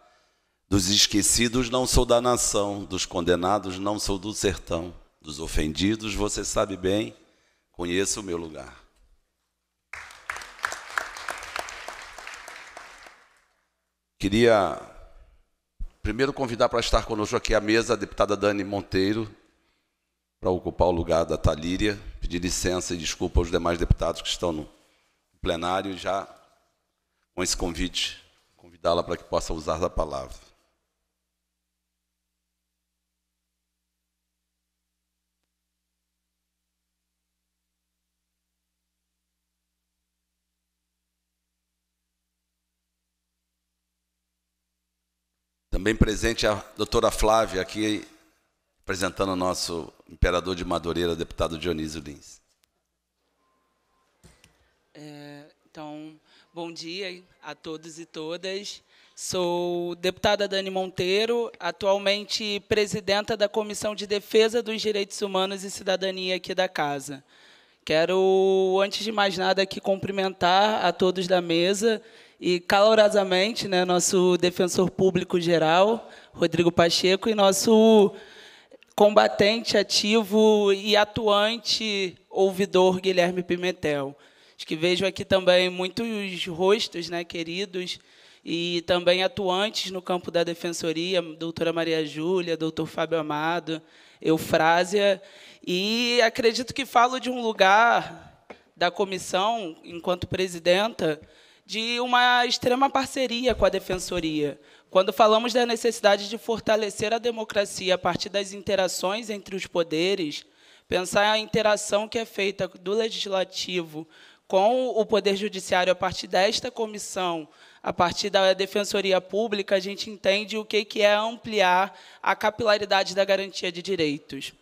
Dos esquecidos não sou da nação, dos condenados não sou do sertão, dos ofendidos você sabe bem, conheço o meu lugar. Queria primeiro convidar para estar conosco aqui à mesa a deputada Dani Monteiro, para ocupar o lugar da Talíria, pedir licença e desculpa aos demais deputados que estão no plenário já com esse convite, convidá-la para que possa usar da palavra. Também presente a doutora Flávia, aqui apresentando o nosso imperador de Madureira, deputado Dionísio Lins. É, então, bom dia a todos e todas. Sou deputada Dani Monteiro, atualmente presidenta da Comissão de Defesa dos Direitos Humanos e Cidadania aqui da Casa. Quero, antes de mais nada, aqui cumprimentar a todos da mesa e calorosamente, né, nosso defensor público geral, Rodrigo Pacheco, e nosso combatente ativo e atuante ouvidor Guilherme Pimentel. Acho que vejo aqui também muitos rostos né, queridos e também atuantes no campo da defensoria, doutora Maria Júlia, doutor Fábio Amado, Eufrásia, e acredito que falo de um lugar da comissão, enquanto presidenta, de uma extrema parceria com a Defensoria. Quando falamos da necessidade de fortalecer a democracia a partir das interações entre os poderes, pensar a interação que é feita do legislativo com o poder judiciário a partir desta comissão, a partir da defensoria pública, a gente entende o que é ampliar a capilaridade da garantia de direitos.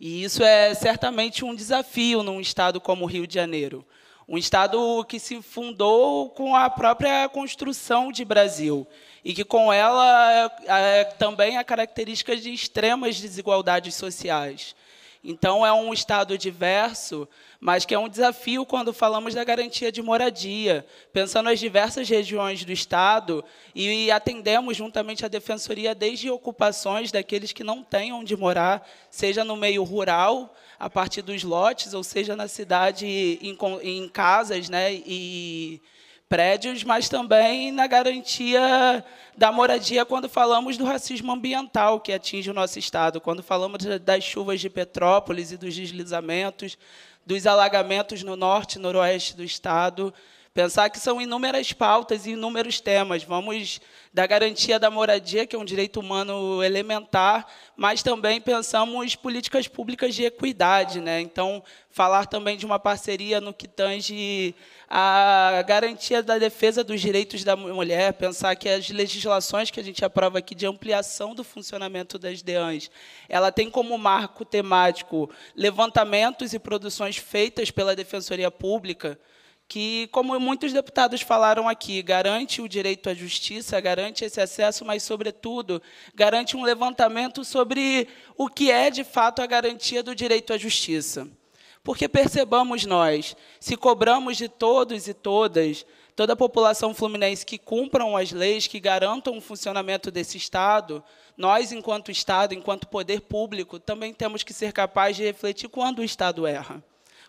E isso é certamente um desafio num estado como o Rio de Janeiro. Um Estado que se fundou com a própria construção de Brasil e que, com ela, é, é também a característica de extremas desigualdades sociais. Então, é um Estado diverso, mas que é um desafio quando falamos da garantia de moradia, pensando nas diversas regiões do Estado e atendemos juntamente à Defensoria desde ocupações daqueles que não têm onde morar, seja no meio rural, a partir dos lotes, ou seja, na cidade em, em casas né, e prédios, mas também na garantia da moradia quando falamos do racismo ambiental que atinge o nosso Estado, quando falamos das chuvas de Petrópolis e dos deslizamentos, dos alagamentos no norte e noroeste do Estado Pensar que são inúmeras pautas e inúmeros temas. Vamos da garantia da moradia, que é um direito humano elementar, mas também pensamos políticas públicas de equidade. Né? Então, falar também de uma parceria no que tange a garantia da defesa dos direitos da mulher, pensar que as legislações que a gente aprova aqui de ampliação do funcionamento das DEANs, ela tem como marco temático levantamentos e produções feitas pela Defensoria Pública, que, como muitos deputados falaram aqui, garante o direito à justiça, garante esse acesso, mas, sobretudo, garante um levantamento sobre o que é, de fato, a garantia do direito à justiça. Porque percebamos nós, se cobramos de todos e todas, toda a população fluminense que cumpram as leis, que garantam o funcionamento desse Estado, nós, enquanto Estado, enquanto poder público, também temos que ser capazes de refletir quando o Estado erra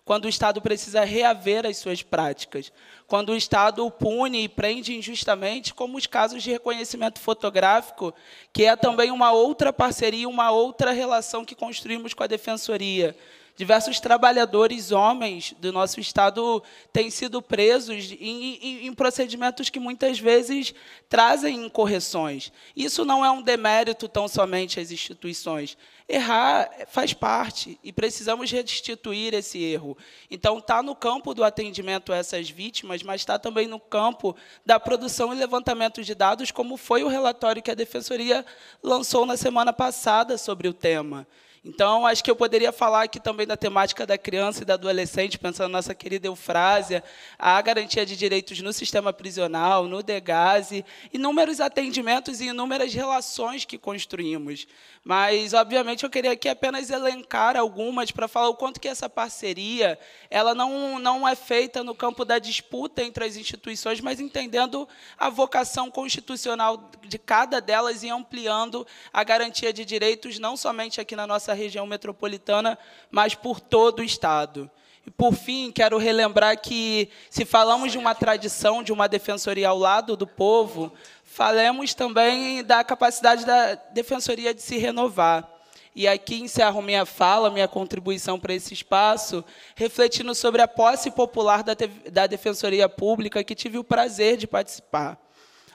quando o Estado precisa reaver as suas práticas, quando o Estado pune e prende injustamente, como os casos de reconhecimento fotográfico, que é também uma outra parceria, uma outra relação que construímos com a Defensoria. Diversos trabalhadores homens do nosso Estado têm sido presos em, em, em procedimentos que muitas vezes trazem incorreções. Isso não é um demérito tão somente às instituições. Errar faz parte e precisamos restituir esse erro. Então, está no campo do atendimento a essas vítimas, mas está também no campo da produção e levantamento de dados, como foi o relatório que a Defensoria lançou na semana passada sobre o tema. Então, acho que eu poderia falar aqui também da temática da criança e da adolescente, pensando na nossa querida Eufrásia, a garantia de direitos no sistema prisional, no DEGASE, inúmeros atendimentos e inúmeras relações que construímos. Mas, obviamente, eu queria aqui apenas elencar algumas para falar o quanto que essa parceria ela não, não é feita no campo da disputa entre as instituições, mas entendendo a vocação constitucional de cada delas e ampliando a garantia de direitos, não somente aqui na nossa região metropolitana, mas por todo o Estado. E, por fim, quero relembrar que, se falamos de uma tradição, de uma defensoria ao lado do povo, falemos também da capacidade da defensoria de se renovar. E aqui encerro minha fala, minha contribuição para esse espaço, refletindo sobre a posse popular da, da Defensoria Pública, que tive o prazer de participar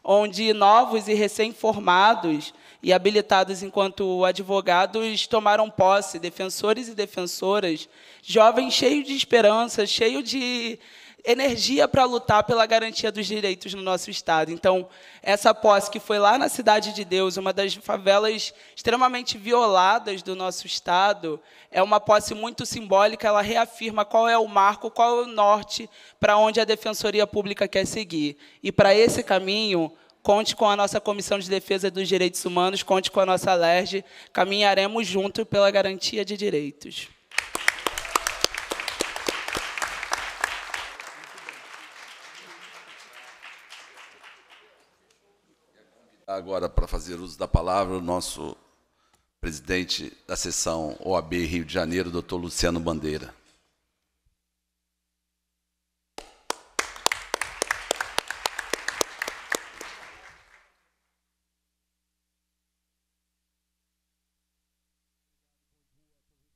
onde novos e recém-formados e habilitados enquanto advogados tomaram posse, defensores e defensoras, jovens cheios de esperança, cheios de energia para lutar pela garantia dos direitos no nosso Estado. Então, essa posse que foi lá na Cidade de Deus, uma das favelas extremamente violadas do nosso Estado, é uma posse muito simbólica, ela reafirma qual é o marco, qual é o norte para onde a Defensoria Pública quer seguir. E, para esse caminho, conte com a nossa Comissão de Defesa dos Direitos Humanos, conte com a nossa LERJ, caminharemos junto pela garantia de direitos. Agora, para fazer uso da palavra, o nosso presidente da sessão OAB Rio de Janeiro, doutor Luciano Bandeira.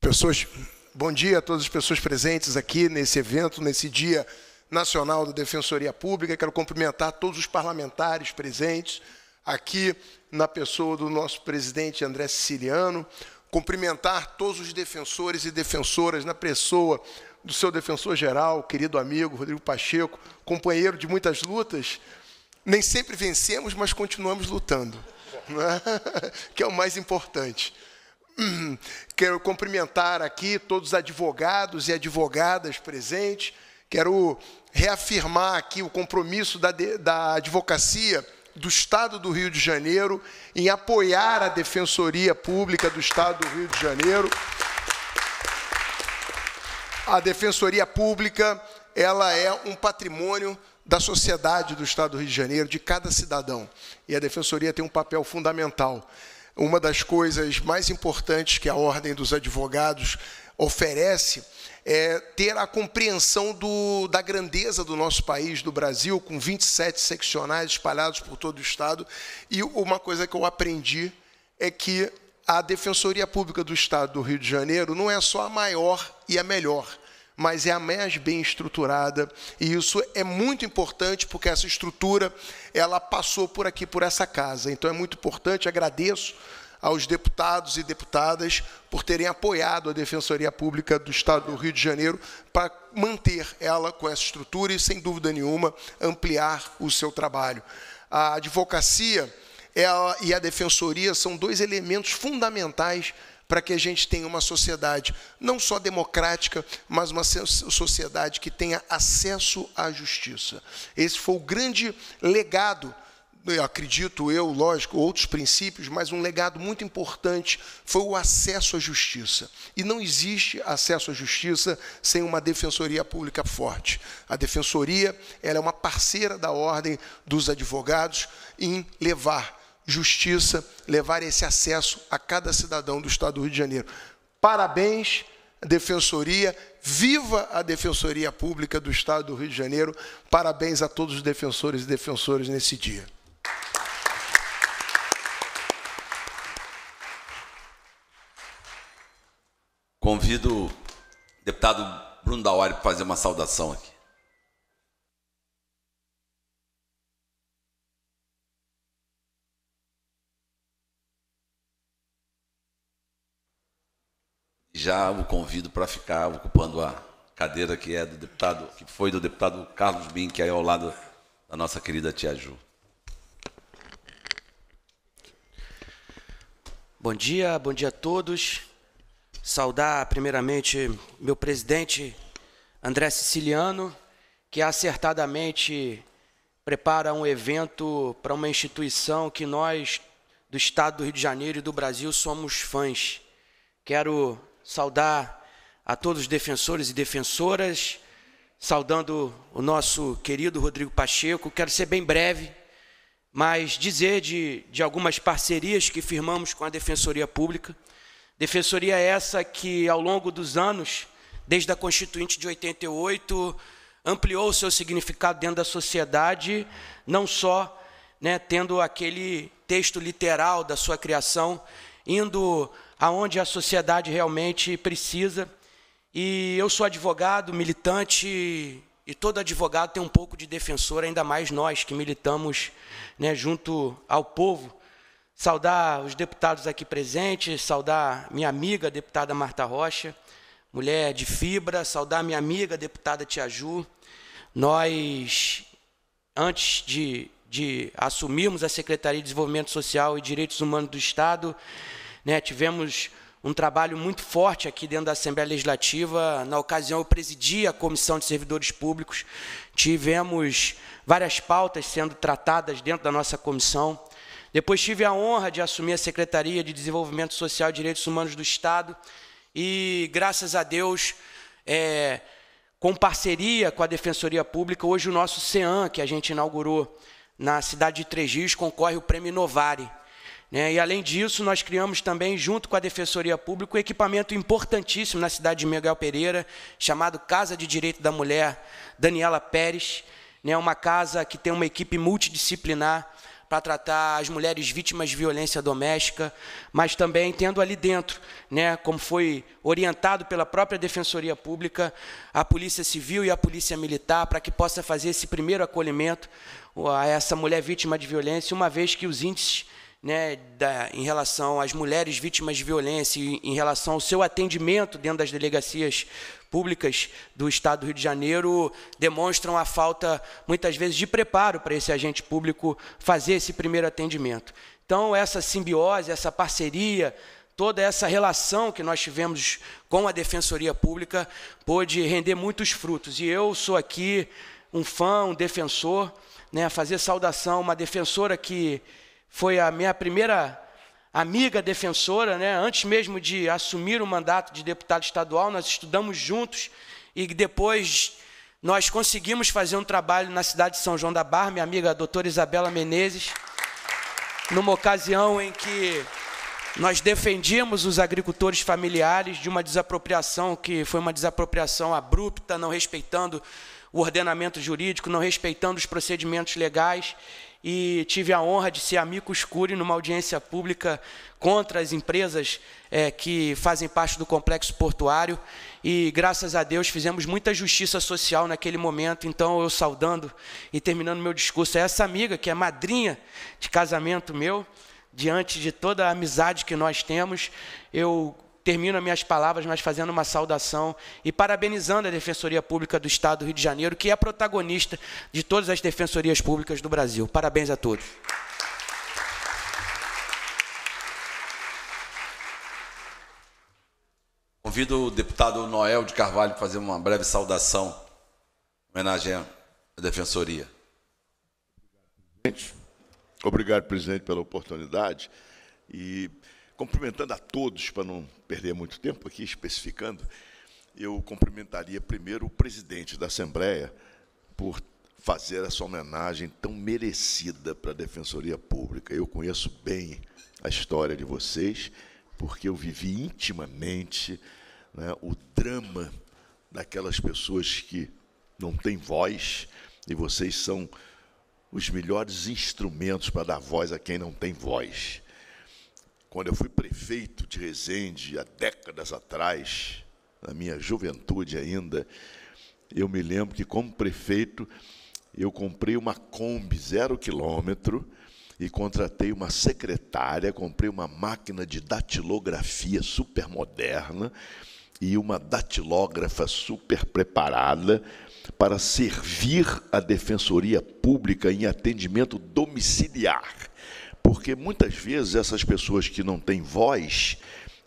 Pessoas, bom dia a todas as pessoas presentes aqui nesse evento, nesse dia nacional da Defensoria Pública. Quero cumprimentar todos os parlamentares presentes aqui na pessoa do nosso presidente André Siciliano, cumprimentar todos os defensores e defensoras na pessoa do seu defensor-geral, querido amigo Rodrigo Pacheco, companheiro de muitas lutas. Nem sempre vencemos, mas continuamos lutando, né? *laughs* que é o mais importante. *clears throat* Quero cumprimentar aqui todos os advogados e advogadas presentes. Quero reafirmar aqui o compromisso da, da advocacia do Estado do Rio de Janeiro em apoiar a Defensoria Pública do Estado do Rio de Janeiro. A Defensoria Pública, ela é um patrimônio da sociedade do Estado do Rio de Janeiro, de cada cidadão. E a Defensoria tem um papel fundamental. Uma das coisas mais importantes que a Ordem dos Advogados oferece é ter a compreensão do, da grandeza do nosso país, do Brasil, com 27 seccionais espalhados por todo o Estado. E uma coisa que eu aprendi é que a Defensoria Pública do Estado do Rio de Janeiro não é só a maior e a melhor, mas é a mais bem estruturada. E isso é muito importante, porque essa estrutura ela passou por aqui, por essa casa. Então é muito importante, agradeço aos deputados e deputadas por terem apoiado a Defensoria Pública do Estado do Rio de Janeiro para manter ela com essa estrutura e, sem dúvida nenhuma, ampliar o seu trabalho. A advocacia ela e a defensoria são dois elementos fundamentais para que a gente tenha uma sociedade não só democrática, mas uma sociedade que tenha acesso à justiça. Esse foi o grande legado acredito eu, lógico, outros princípios, mas um legado muito importante foi o acesso à justiça. E não existe acesso à justiça sem uma defensoria pública forte. A defensoria ela é uma parceira da ordem dos advogados em levar justiça, levar esse acesso a cada cidadão do Estado do Rio de Janeiro. Parabéns, defensoria, Viva a Defensoria Pública do Estado do Rio de Janeiro. Parabéns a todos os defensores e defensoras nesse dia. Convido o deputado Bruno Daori para fazer uma saudação aqui. Já o convido para ficar ocupando a cadeira que é do deputado, que foi do deputado Carlos Bin, que é ao lado da nossa querida Tia Ju. Bom dia, bom dia a todos. Saudar primeiramente meu presidente André Siciliano, que acertadamente prepara um evento para uma instituição que nós do estado do Rio de Janeiro e do Brasil somos fãs. Quero saudar a todos os defensores e defensoras, saudando o nosso querido Rodrigo Pacheco. Quero ser bem breve mas dizer de, de algumas parcerias que firmamos com a Defensoria Pública. Defensoria essa que, ao longo dos anos, desde a Constituinte de 88, ampliou seu significado dentro da sociedade, não só né, tendo aquele texto literal da sua criação, indo aonde a sociedade realmente precisa. E eu sou advogado, militante e todo advogado tem um pouco de defensor, ainda mais nós que militamos né, junto ao povo. Saudar os deputados aqui presentes, saudar minha amiga, deputada Marta Rocha, mulher de fibra, saudar minha amiga, deputada Tia Ju. Nós, antes de, de assumirmos a Secretaria de Desenvolvimento Social e Direitos Humanos do Estado, né, tivemos um trabalho muito forte aqui dentro da Assembleia Legislativa. Na ocasião, eu presidi a Comissão de Servidores Públicos. Tivemos várias pautas sendo tratadas dentro da nossa comissão. Depois tive a honra de assumir a Secretaria de Desenvolvimento Social e Direitos Humanos do Estado e, graças a Deus, é, com parceria com a Defensoria Pública, hoje o nosso CEAM, que a gente inaugurou na cidade de Três Rios, concorre o Prêmio Novare né? E além disso, nós criamos também, junto com a Defensoria Pública, um equipamento importantíssimo na cidade de Miguel Pereira, chamado Casa de Direito da Mulher Daniela Pérez. É uma casa que tem uma equipe multidisciplinar para tratar as mulheres vítimas de violência doméstica, mas também tendo ali dentro, né, como foi orientado pela própria Defensoria Pública, a Polícia Civil e a Polícia Militar, para que possa fazer esse primeiro acolhimento a essa mulher vítima de violência, uma vez que os índices né, da, em relação às mulheres vítimas de violência, em relação ao seu atendimento dentro das delegacias públicas do Estado do Rio de Janeiro, demonstram a falta, muitas vezes, de preparo para esse agente público fazer esse primeiro atendimento. Então, essa simbiose, essa parceria, toda essa relação que nós tivemos com a Defensoria Pública pôde render muitos frutos. E eu sou aqui um fã, um defensor, né, fazer saudação, uma defensora que foi a minha primeira amiga defensora, né? Antes mesmo de assumir o mandato de deputado estadual, nós estudamos juntos e depois nós conseguimos fazer um trabalho na cidade de São João da Barra, minha amiga a doutora Isabela Menezes, numa ocasião em que nós defendíamos os agricultores familiares de uma desapropriação que foi uma desapropriação abrupta, não respeitando o ordenamento jurídico, não respeitando os procedimentos legais e tive a honra de ser amigo escuro numa audiência pública contra as empresas é, que fazem parte do complexo portuário. E graças a Deus fizemos muita justiça social naquele momento. Então, eu saudando e terminando meu discurso, é essa amiga que é madrinha de casamento meu, diante de toda a amizade que nós temos, eu termino minhas palavras, mas fazendo uma saudação e parabenizando a Defensoria Pública do Estado do Rio de Janeiro, que é protagonista de todas as defensorias públicas do Brasil. Parabéns a todos. Convido o deputado Noel de Carvalho para fazer uma breve saudação, homenagem à Defensoria. Obrigado, presidente, pela oportunidade. E Cumprimentando a todos, para não perder muito tempo aqui especificando, eu cumprimentaria primeiro o presidente da Assembleia por fazer essa homenagem tão merecida para a Defensoria Pública. Eu conheço bem a história de vocês, porque eu vivi intimamente né, o drama daquelas pessoas que não têm voz, e vocês são os melhores instrumentos para dar voz a quem não tem voz. Quando eu fui prefeito de Resende, há décadas atrás, na minha juventude ainda, eu me lembro que, como prefeito, eu comprei uma Kombi zero quilômetro e contratei uma secretária, comprei uma máquina de datilografia super moderna e uma datilógrafa super preparada para servir a defensoria pública em atendimento domiciliar. Porque muitas vezes essas pessoas que não têm voz,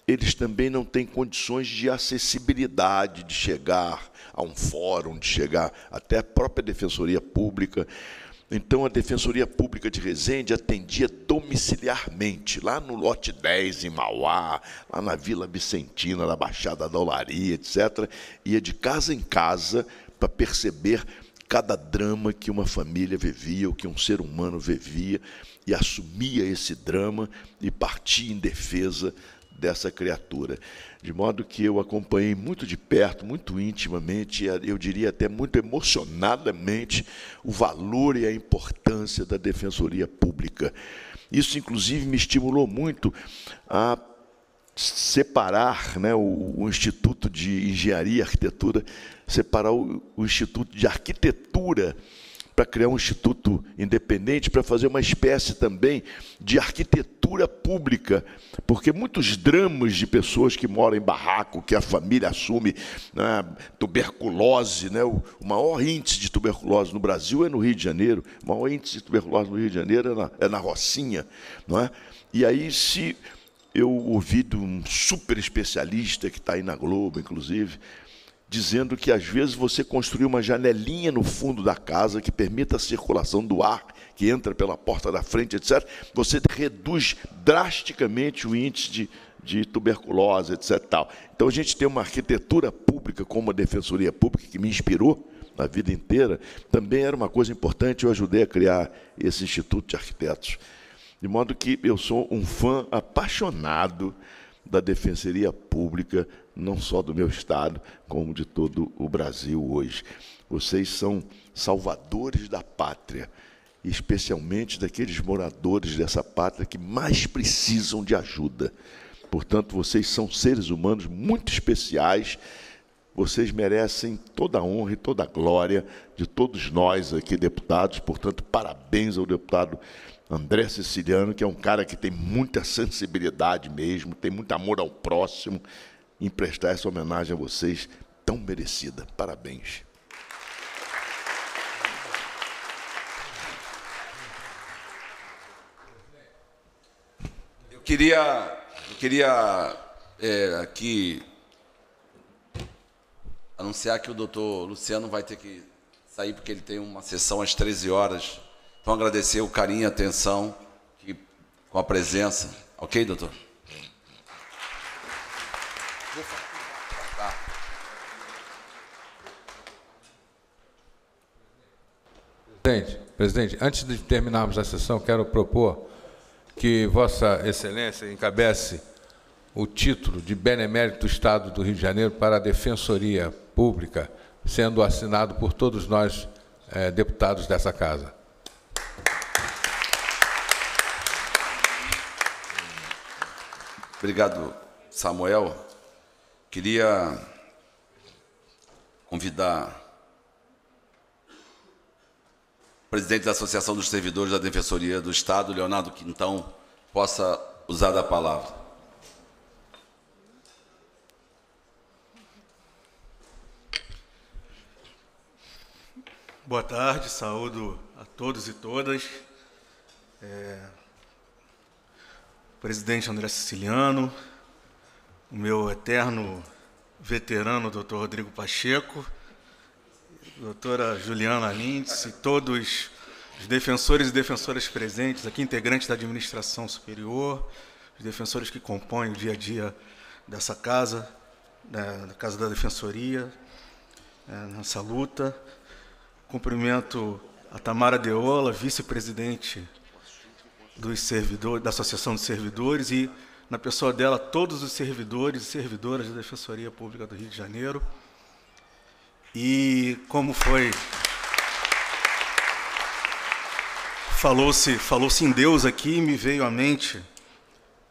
eles também não têm condições de acessibilidade, de chegar a um fórum, de chegar até a própria Defensoria Pública. Então, a Defensoria Pública de Resende atendia domiciliarmente, lá no lote 10, em Mauá, lá na Vila Vicentina, na Baixada da Olaria, etc. Ia de casa em casa para perceber cada drama que uma família vivia, ou que um ser humano vivia, e assumia esse drama e partia em defesa dessa criatura. De modo que eu acompanhei muito de perto, muito intimamente, eu diria até muito emocionadamente, o valor e a importância da defensoria pública. Isso, inclusive, me estimulou muito a separar né, o, o, Instituto de Engenharia e Arquitetura, separar o, o Instituto de Arquitetura para criar um instituto independente, para fazer uma espécie também de arquitetura pública, porque muitos dramas de pessoas que moram em barraco, que a família assume né, tuberculose, né, o maior índice de tuberculose no Brasil é no Rio de Janeiro, o maior índice de tuberculose no Rio de Janeiro é na, é na Rocinha, não é? E aí se eu ouvi de um super especialista que está aí na Globo, inclusive, dizendo que às vezes você construir uma janelinha no fundo da casa que permita a circulação do ar que entra pela porta da frente, etc., você reduz drasticamente o índice de, de tuberculose, etc. Tal. Então a gente tem uma arquitetura pública como a Defensoria Pública que me inspirou na vida inteira, também era uma coisa importante, eu ajudei a criar esse Instituto de Arquitetos. De modo que eu sou um fã apaixonado da Defensoria Pública, não só do meu estado, como de todo o Brasil hoje. Vocês são salvadores da pátria, especialmente daqueles moradores dessa pátria que mais precisam de ajuda. Portanto, vocês são seres humanos muito especiais. Vocês merecem toda a honra e toda a glória de todos nós aqui, deputados. Portanto, parabéns ao deputado André Siciliano, que é um cara que tem muita sensibilidade mesmo, tem muito amor ao próximo em prestar essa homenagem a vocês tão merecida. Parabéns. Eu queria, eu queria é, aqui anunciar que o doutor Luciano vai ter que sair porque ele tem uma sessão às 13 horas. Então agradecer o carinho e a atenção que, com a presença. Ok, doutor? Tá. Presidente, presidente, antes de terminarmos a sessão, quero propor que Vossa Excelência encabece o título de Benemérito do Estado do Rio de Janeiro para a Defensoria Pública, sendo assinado por todos nós eh, deputados dessa Casa. Obrigado, Samuel. Queria convidar o presidente da Associação dos Servidores da Defensoria do Estado, Leonardo Quintão, possa usar da palavra. Boa tarde, saúdo a todos e todas. É... presidente André Siciliano, o meu eterno veterano, doutor Rodrigo Pacheco, doutora Juliana Lintz e todos os defensores e defensoras presentes aqui, integrantes da administração superior, os defensores que compõem o dia a dia dessa casa, da Casa da Defensoria, é, nessa luta. Cumprimento a Tamara Deola, vice-presidente dos da Associação de Servidores, e na pessoa dela, todos os servidores e servidoras da Defensoria Pública do Rio de Janeiro. E como foi. Falou-se falou -se em Deus aqui me veio à mente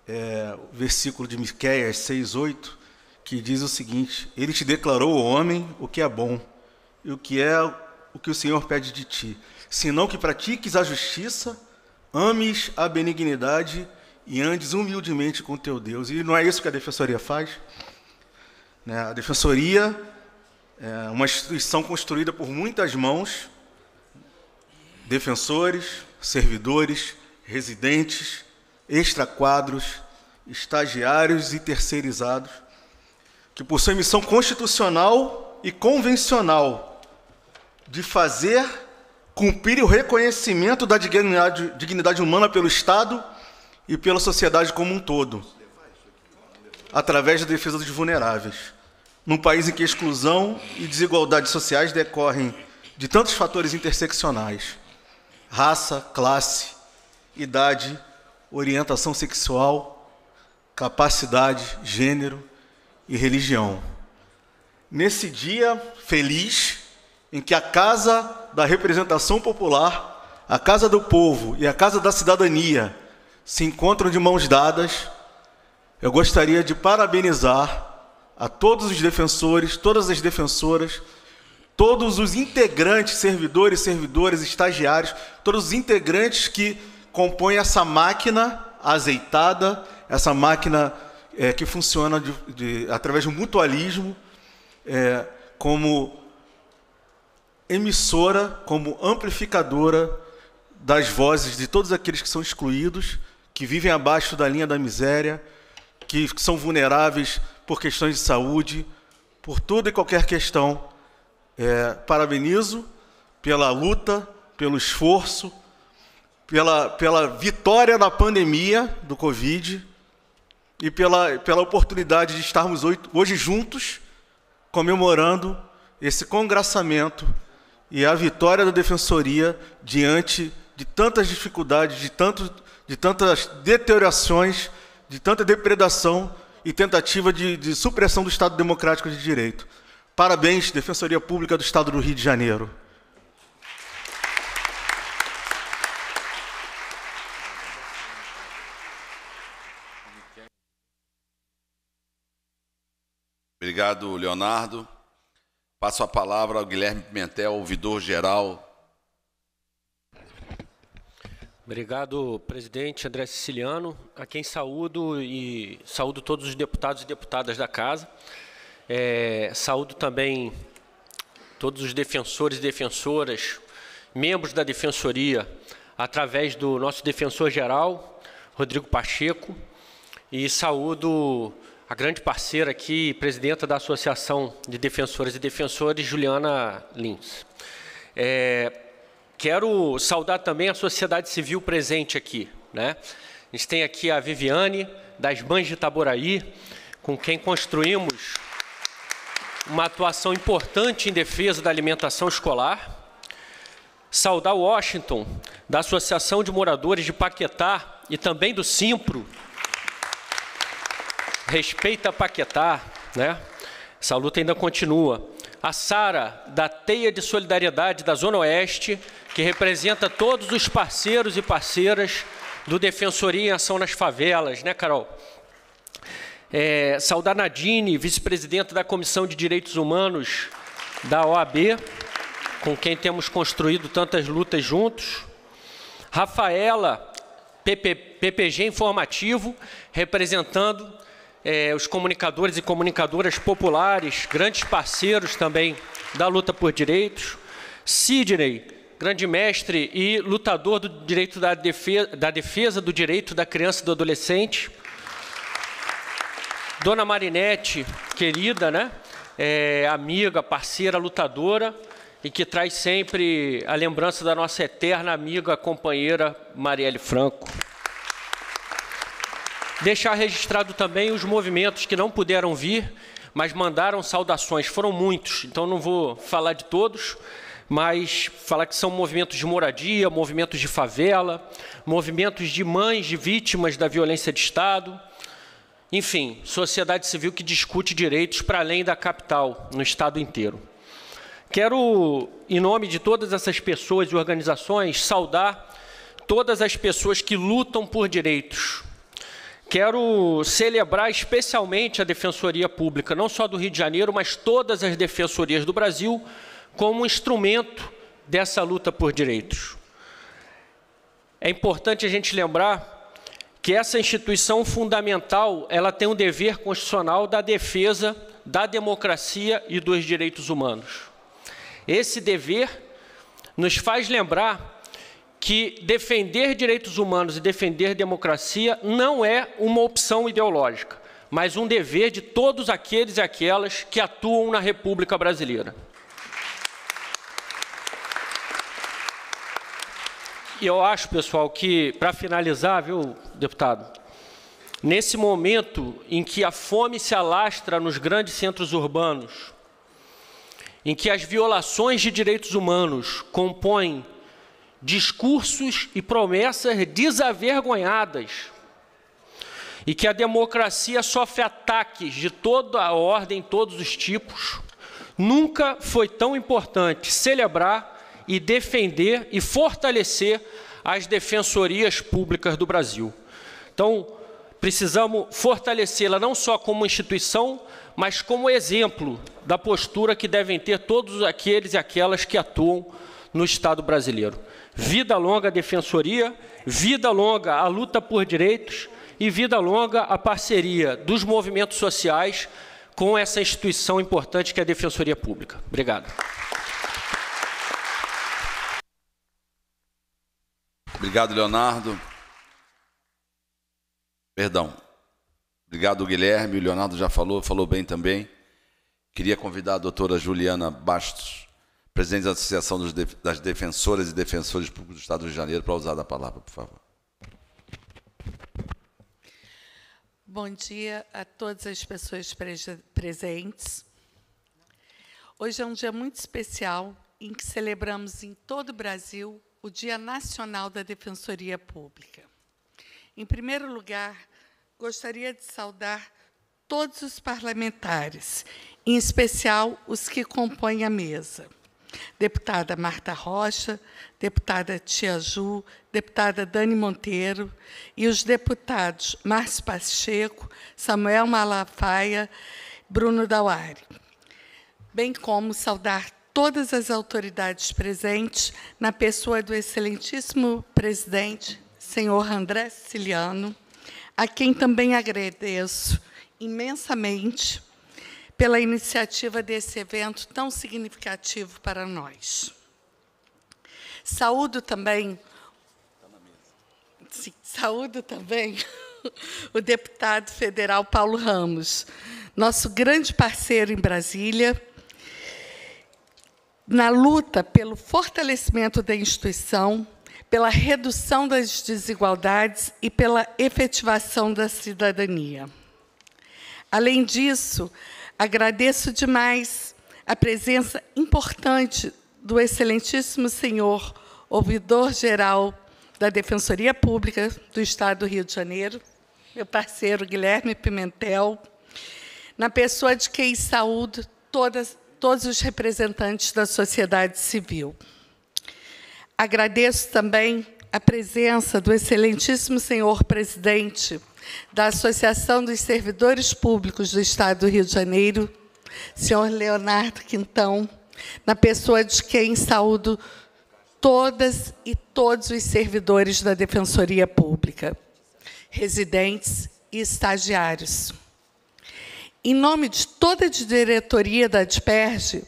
é, o versículo de Miquéias 6,8, que diz o seguinte: Ele te declarou, o homem, o que é bom e o que é o que o Senhor pede de ti, senão que pratiques a justiça, ames a benignidade e andes humildemente com teu Deus. E não é isso que a defensoria faz. Né? A defensoria é uma instituição construída por muitas mãos, defensores, servidores, residentes, extraquadros, estagiários e terceirizados, que possui missão constitucional e convencional de fazer cumprir o reconhecimento da dignidade, dignidade humana pelo Estado e pela sociedade como um todo, através da defesa dos vulneráveis. Num país em que exclusão e desigualdades sociais decorrem de tantos fatores interseccionais raça, classe, idade, orientação sexual, capacidade, gênero e religião. Nesse dia feliz em que a Casa da Representação Popular, a Casa do Povo e a Casa da Cidadania se encontram de mãos dadas. Eu gostaria de parabenizar a todos os defensores, todas as defensoras, todos os integrantes, servidores, servidoras, estagiários, todos os integrantes que compõem essa máquina azeitada, essa máquina é, que funciona de, de, através do mutualismo, é, como emissora, como amplificadora das vozes de todos aqueles que são excluídos que vivem abaixo da linha da miséria, que são vulneráveis por questões de saúde, por toda e qualquer questão. É, parabenizo pela luta, pelo esforço, pela, pela vitória da pandemia do Covid e pela, pela oportunidade de estarmos hoje, hoje juntos comemorando esse congraçamento e a vitória da Defensoria diante de tantas dificuldades, de tantos de tantas deteriorações, de tanta depredação e tentativa de, de supressão do Estado Democrático de Direito. Parabéns, Defensoria Pública do Estado do Rio de Janeiro. Obrigado, Leonardo. Passo a palavra ao Guilherme Pimentel, ouvidor geral Obrigado, presidente André Siciliano, a quem saúdo e saúdo todos os deputados e deputadas da casa. É, saúdo também todos os defensores e defensoras, membros da defensoria, através do nosso defensor-geral, Rodrigo Pacheco, e saúdo a grande parceira aqui, presidenta da Associação de Defensoras e Defensores, Juliana Lins. É, Quero saudar também a sociedade civil presente aqui. Né? A gente tem aqui a Viviane, das Mães de Itaboraí, com quem construímos uma atuação importante em defesa da alimentação escolar. Saudar Washington, da Associação de Moradores de Paquetá e também do Simpro. Respeita Paquetá, né? Essa luta ainda continua. A Sara, da Teia de Solidariedade da Zona Oeste, que representa todos os parceiros e parceiras do Defensoria em Ação nas Favelas, né, Carol? É, saudar Nadine, vice-presidente da Comissão de Direitos Humanos da OAB, com quem temos construído tantas lutas juntos. Rafaela, PP, PPG Informativo, representando é, os comunicadores e comunicadoras populares, grandes parceiros também da luta por direitos. Sidney, grande mestre e lutador do direito da defesa, da defesa do direito da criança e do adolescente. Dona Marinete, querida, né? É, amiga, parceira, lutadora e que traz sempre a lembrança da nossa eterna amiga, companheira Marielle Franco. Deixar registrado também os movimentos que não puderam vir, mas mandaram saudações. Foram muitos, então não vou falar de todos mas falar que são movimentos de moradia, movimentos de favela, movimentos de mães de vítimas da violência de Estado. Enfim, sociedade civil que discute direitos para além da capital, no Estado inteiro. Quero, em nome de todas essas pessoas e organizações, saudar todas as pessoas que lutam por direitos. Quero celebrar especialmente a Defensoria Pública, não só do Rio de Janeiro, mas todas as defensorias do Brasil, como um instrumento dessa luta por direitos. É importante a gente lembrar que essa instituição fundamental, ela tem um dever constitucional da defesa da democracia e dos direitos humanos. Esse dever nos faz lembrar que defender direitos humanos e defender democracia não é uma opção ideológica, mas um dever de todos aqueles e aquelas que atuam na República Brasileira. E eu acho, pessoal, que, para finalizar, viu, deputado, nesse momento em que a fome se alastra nos grandes centros urbanos, em que as violações de direitos humanos compõem discursos e promessas desavergonhadas, e que a democracia sofre ataques de toda a ordem, todos os tipos, nunca foi tão importante celebrar e defender e fortalecer as defensorias públicas do Brasil. Então, precisamos fortalecê-la não só como instituição, mas como exemplo da postura que devem ter todos aqueles e aquelas que atuam no Estado brasileiro. Vida longa à defensoria, vida longa à luta por direitos e vida longa à parceria dos movimentos sociais com essa instituição importante que é a Defensoria Pública. Obrigado. Obrigado, Leonardo. Perdão. Obrigado, Guilherme. O Leonardo já falou, falou bem também. Queria convidar a doutora Juliana Bastos, presidente da Associação das Defensoras e Defensores Públicos do Estado de Janeiro, para usar a palavra, por favor. Bom dia a todas as pessoas presentes. Hoje é um dia muito especial em que celebramos em todo o Brasil o Dia Nacional da Defensoria Pública. Em primeiro lugar, gostaria de saudar todos os parlamentares, em especial os que compõem a mesa. Deputada Marta Rocha, deputada Tia Ju, deputada Dani Monteiro e os deputados Márcio Pacheco, Samuel Malafaia, Bruno Dauari. Bem como saudar todas as autoridades presentes, na pessoa do excelentíssimo presidente, senhor André Siciliano, a quem também agradeço imensamente pela iniciativa desse evento tão significativo para nós. Saúdo também Sim, saúdo também *laughs* o deputado federal Paulo Ramos, nosso grande parceiro em Brasília, na luta pelo fortalecimento da instituição, pela redução das desigualdades e pela efetivação da cidadania. Além disso, agradeço demais a presença importante do excelentíssimo senhor ouvidor-geral da Defensoria Pública do Estado do Rio de Janeiro, meu parceiro Guilherme Pimentel, na pessoa de quem saúdo todas todos os representantes da sociedade civil. Agradeço também a presença do excelentíssimo senhor presidente da Associação dos Servidores Públicos do Estado do Rio de Janeiro, senhor Leonardo Quintão, na pessoa de quem saúdo todas e todos os servidores da Defensoria Pública, residentes e estagiários. Em nome de toda a diretoria da Disperge,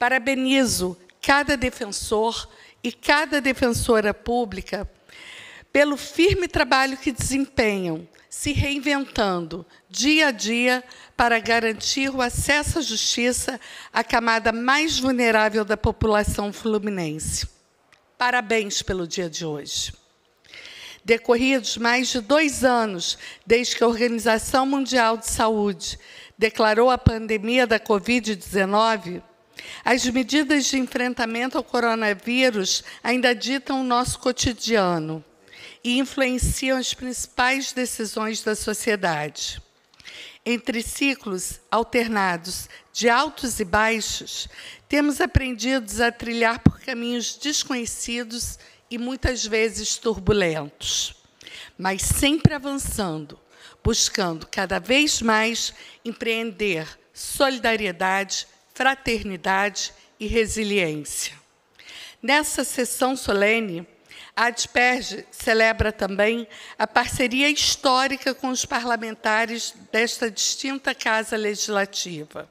parabenizo cada defensor e cada defensora pública pelo firme trabalho que desempenham, se reinventando dia a dia para garantir o acesso à justiça à camada mais vulnerável da população fluminense. Parabéns pelo dia de hoje. Decorridos mais de dois anos desde que a Organização Mundial de Saúde declarou a pandemia da Covid-19, as medidas de enfrentamento ao coronavírus ainda ditam o nosso cotidiano e influenciam as principais decisões da sociedade. Entre ciclos alternados de altos e baixos, temos aprendido a trilhar por caminhos desconhecidos e muitas vezes turbulentos, mas sempre avançando, buscando cada vez mais empreender solidariedade, fraternidade e resiliência. Nessa sessão solene, a Asperge celebra também a parceria histórica com os parlamentares desta distinta Casa Legislativa,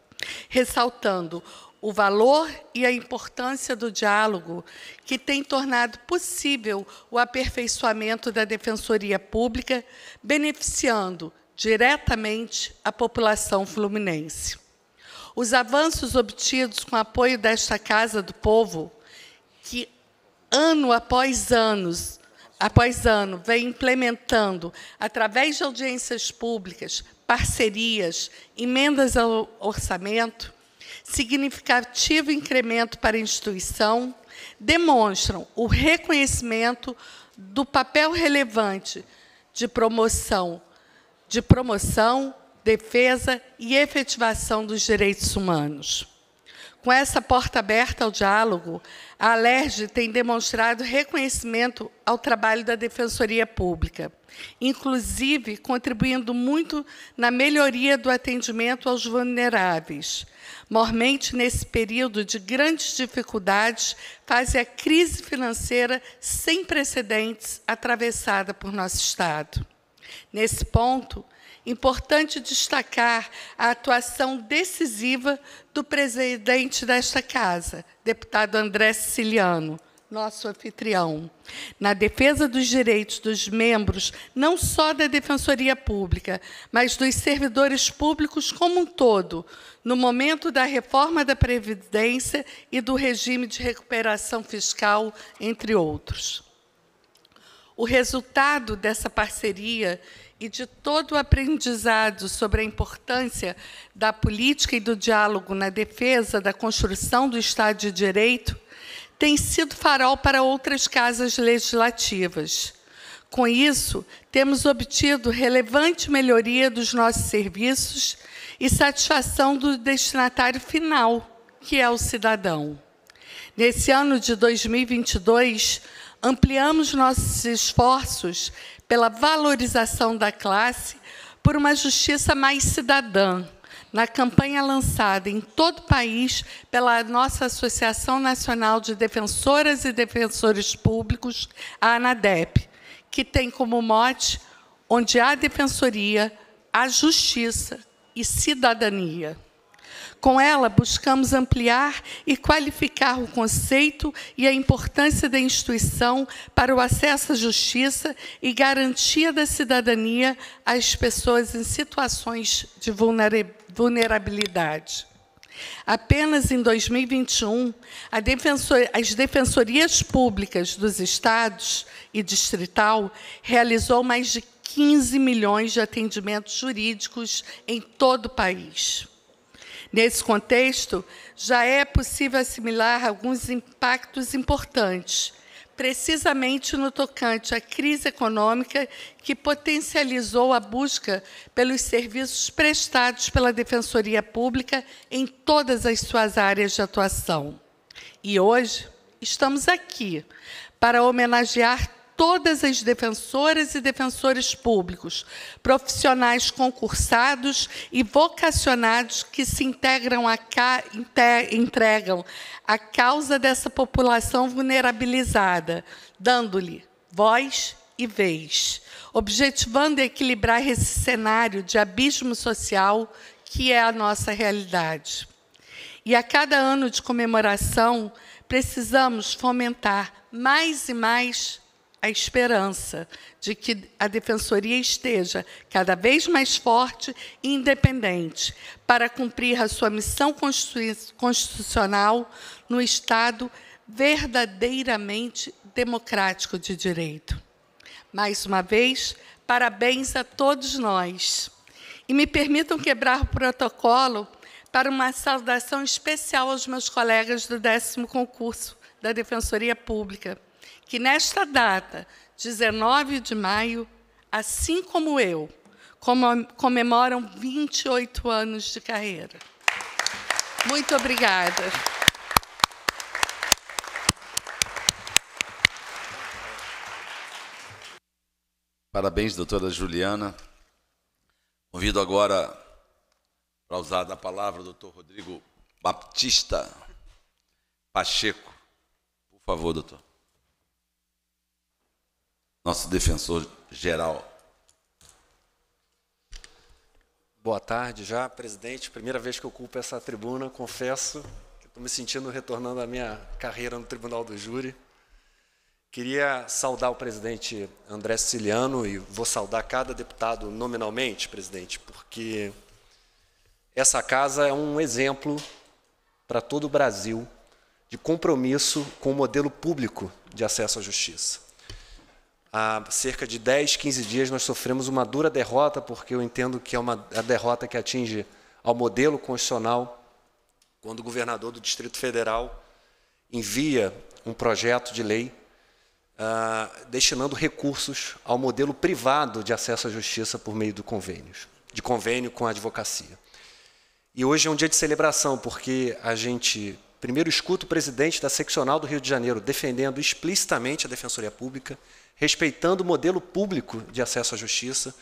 ressaltando o valor e a importância do diálogo, que tem tornado possível o aperfeiçoamento da defensoria pública, beneficiando diretamente a população fluminense. Os avanços obtidos com o apoio desta Casa do Povo, que ano após anos, após ano, vem implementando através de audiências públicas, parcerias, emendas ao orçamento, significativo incremento para a instituição, demonstram o reconhecimento do papel relevante de promoção, de promoção, defesa e efetivação dos direitos humanos. Com essa porta aberta ao diálogo, a Alerj tem demonstrado reconhecimento ao trabalho da Defensoria Pública, inclusive contribuindo muito na melhoria do atendimento aos vulneráveis. Mormente nesse período de grandes dificuldades, faz a crise financeira sem precedentes atravessada por nosso Estado. Nesse ponto, Importante destacar a atuação decisiva do presidente desta casa, deputado André Siciliano, nosso anfitrião, na defesa dos direitos dos membros, não só da Defensoria Pública, mas dos servidores públicos como um todo, no momento da reforma da Previdência e do regime de recuperação fiscal, entre outros. O resultado dessa parceria e de todo o aprendizado sobre a importância da política e do diálogo na defesa da construção do Estado de Direito, tem sido farol para outras casas legislativas. Com isso, temos obtido relevante melhoria dos nossos serviços e satisfação do destinatário final, que é o cidadão. Nesse ano de 2022, ampliamos nossos esforços pela valorização da classe, por uma justiça mais cidadã, na campanha lançada em todo o país pela nossa Associação Nacional de Defensoras e Defensores Públicos, a ANADEP, que tem como mote onde há defensoria, há justiça e cidadania. Com ela, buscamos ampliar e qualificar o conceito e a importância da instituição para o acesso à justiça e garantia da cidadania às pessoas em situações de vulnerabilidade. Apenas em 2021, defensor, as defensorias públicas dos estados e distrital realizou mais de 15 milhões de atendimentos jurídicos em todo o país. Nesse contexto, já é possível assimilar alguns impactos importantes, precisamente no tocante à crise econômica que potencializou a busca pelos serviços prestados pela Defensoria Pública em todas as suas áreas de atuação. E hoje estamos aqui para homenagear todas as defensoras e defensores públicos, profissionais concursados e vocacionados que se integram a ca... entregam a causa dessa população vulnerabilizada, dando-lhe voz e vez, objetivando equilibrar esse cenário de abismo social que é a nossa realidade. E a cada ano de comemoração, precisamos fomentar mais e mais a esperança de que a defensoria esteja cada vez mais forte e independente para cumprir a sua missão constitucional no Estado verdadeiramente democrático de direito. Mais uma vez, parabéns a todos nós. E me permitam quebrar o protocolo para uma saudação especial aos meus colegas do décimo concurso da Defensoria Pública que nesta data, 19 de maio, assim como eu, comemoram 28 anos de carreira. Muito obrigada. Parabéns, doutora Juliana. Convido agora para usar a palavra o doutor Rodrigo Baptista Pacheco. Por favor, doutor nosso defensor geral. Boa tarde já, presidente. Primeira vez que ocupo essa tribuna, confesso que estou me sentindo retornando à minha carreira no Tribunal do Júri. Queria saudar o presidente André Siciliano e vou saudar cada deputado nominalmente, presidente, porque essa casa é um exemplo para todo o Brasil de compromisso com o modelo público de acesso à justiça há cerca de 10, 15 dias, nós sofremos uma dura derrota, porque eu entendo que é uma a derrota que atinge ao modelo constitucional, quando o governador do Distrito Federal envia um projeto de lei uh, destinando recursos ao modelo privado de acesso à justiça por meio do convênios, de convênio com a advocacia. E hoje é um dia de celebração, porque a gente primeiro escuta o presidente da seccional do Rio de Janeiro defendendo explicitamente a Defensoria Pública, respeitando o modelo público de acesso à justiça.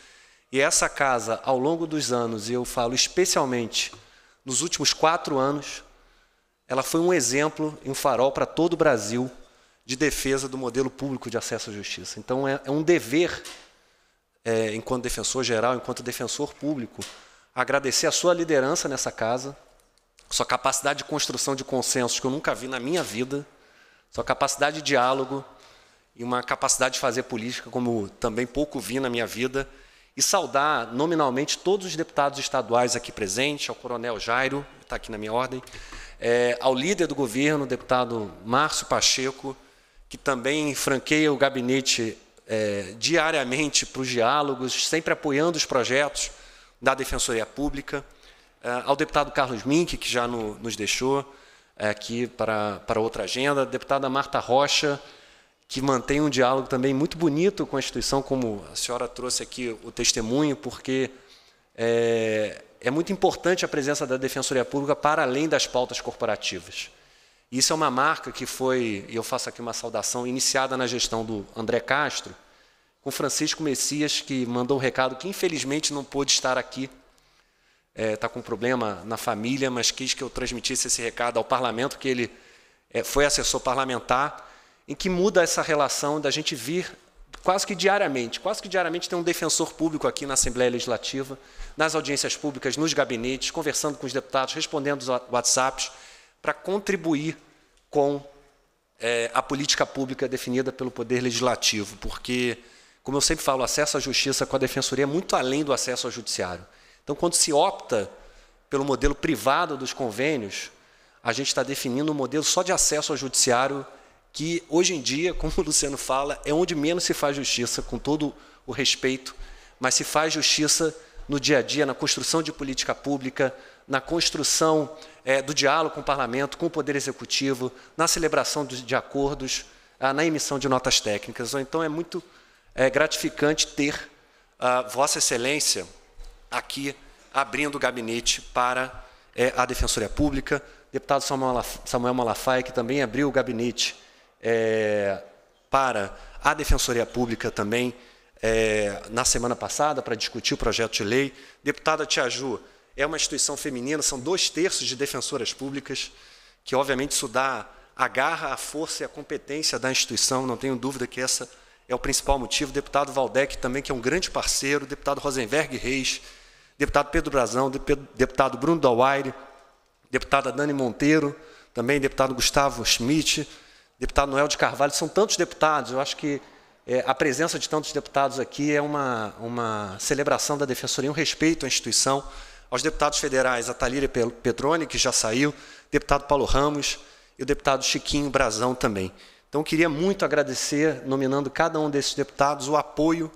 E essa casa, ao longo dos anos, e eu falo especialmente nos últimos quatro anos, ela foi um exemplo e um farol para todo o Brasil de defesa do modelo público de acesso à justiça. Então, é, é um dever, é, enquanto defensor geral, enquanto defensor público, agradecer a sua liderança nessa casa, sua capacidade de construção de consensos que eu nunca vi na minha vida, sua capacidade de diálogo, e uma capacidade de fazer política como também pouco vi na minha vida. E saudar nominalmente todos os deputados estaduais aqui presentes, ao Coronel Jairo, que está aqui na minha ordem, é, ao líder do governo, deputado Márcio Pacheco, que também franqueia o gabinete é, diariamente para os diálogos, sempre apoiando os projetos da Defensoria Pública, é, ao deputado Carlos Mink, que já no, nos deixou é, aqui para, para outra agenda, deputada Marta Rocha, que mantém um diálogo também muito bonito com a instituição, como a senhora trouxe aqui o testemunho, porque é, é muito importante a presença da Defensoria Pública para além das pautas corporativas. Isso é uma marca que foi, e eu faço aqui uma saudação, iniciada na gestão do André Castro, com Francisco Messias, que mandou um recado que infelizmente não pôde estar aqui, está é, tá com um problema na família, mas quis que eu transmitisse esse recado ao parlamento, que ele é, foi assessor parlamentar em que muda essa relação da gente vir quase que diariamente, quase que diariamente tem um defensor público aqui na Assembleia Legislativa, nas audiências públicas, nos gabinetes, conversando com os deputados, respondendo os WhatsApps, para contribuir com é, a política pública definida pelo Poder Legislativo, porque, como eu sempre falo, o acesso à justiça com a defensoria é muito além do acesso ao judiciário. Então, quando se opta pelo modelo privado dos convênios, a gente está definindo um modelo só de acesso ao judiciário que hoje em dia, *laughs* como o Luciano fala, é onde menos se faz justiça, com todo o respeito, mas se faz justiça no dia a dia, na construção de política pública, na construção é, do diálogo com o parlamento, com o poder executivo, na celebração de, de acordos, ah, na emissão de notas técnicas. Então é muito é, gratificante ter a ah, Vossa Excelência aqui abrindo o gabinete para é, a Defensoria Pública, deputado Samuel Malafaia, que também abriu o gabinete é, para a Defensoria Pública também é, na semana passada para discutir o projeto de lei. Deputada Tiaju, é uma instituição feminina, são dois terços de defensoras públicas, que obviamente isso dá a garra, a força e a competência da instituição, não tenho dúvida que essa é o principal motivo. Deputado Valdec também, que é um grande parceiro, deputado Rosenberg Reis, deputado Pedro Brazão, deputado Bruno Dawaire, deputada Dani Monteiro, também deputado Gustavo Schmidt, deputado Noel de Carvalho, são tantos deputados, eu acho que é, a presença de tantos deputados aqui é uma, uma celebração da Defensoria, um respeito à instituição, aos deputados federais, a Talíria Petroni, que já saiu, deputado Paulo Ramos e o deputado Chiquinho Brazão também. Então, queria muito agradecer, nominando cada um desses deputados, o apoio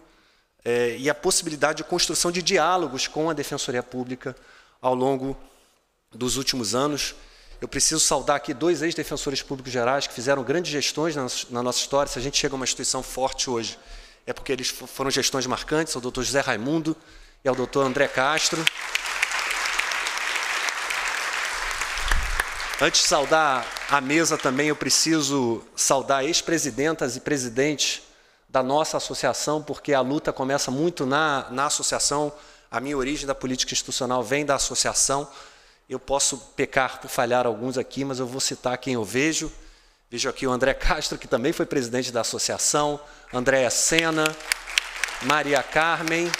é, e a possibilidade de construção de diálogos com a Defensoria Pública ao longo dos últimos anos. Eu preciso saudar aqui dois ex-defensores públicos gerais que fizeram grandes gestões na, nossa história. Se a gente chega a uma instituição forte hoje, é porque eles foram gestões marcantes, O doutor José Raimundo e o doutor André Castro. Antes de saudar a mesa também, eu preciso saudar ex-presidentas e presidentes da nossa associação, porque a luta começa muito na, na associação. A minha origem da política institucional vem da associação. Eu posso pecar por falhar alguns aqui, mas eu vou citar quem eu vejo. Vejo aqui o André Castro, que também foi presidente da associação, Andréa Sena, Maria Carmen,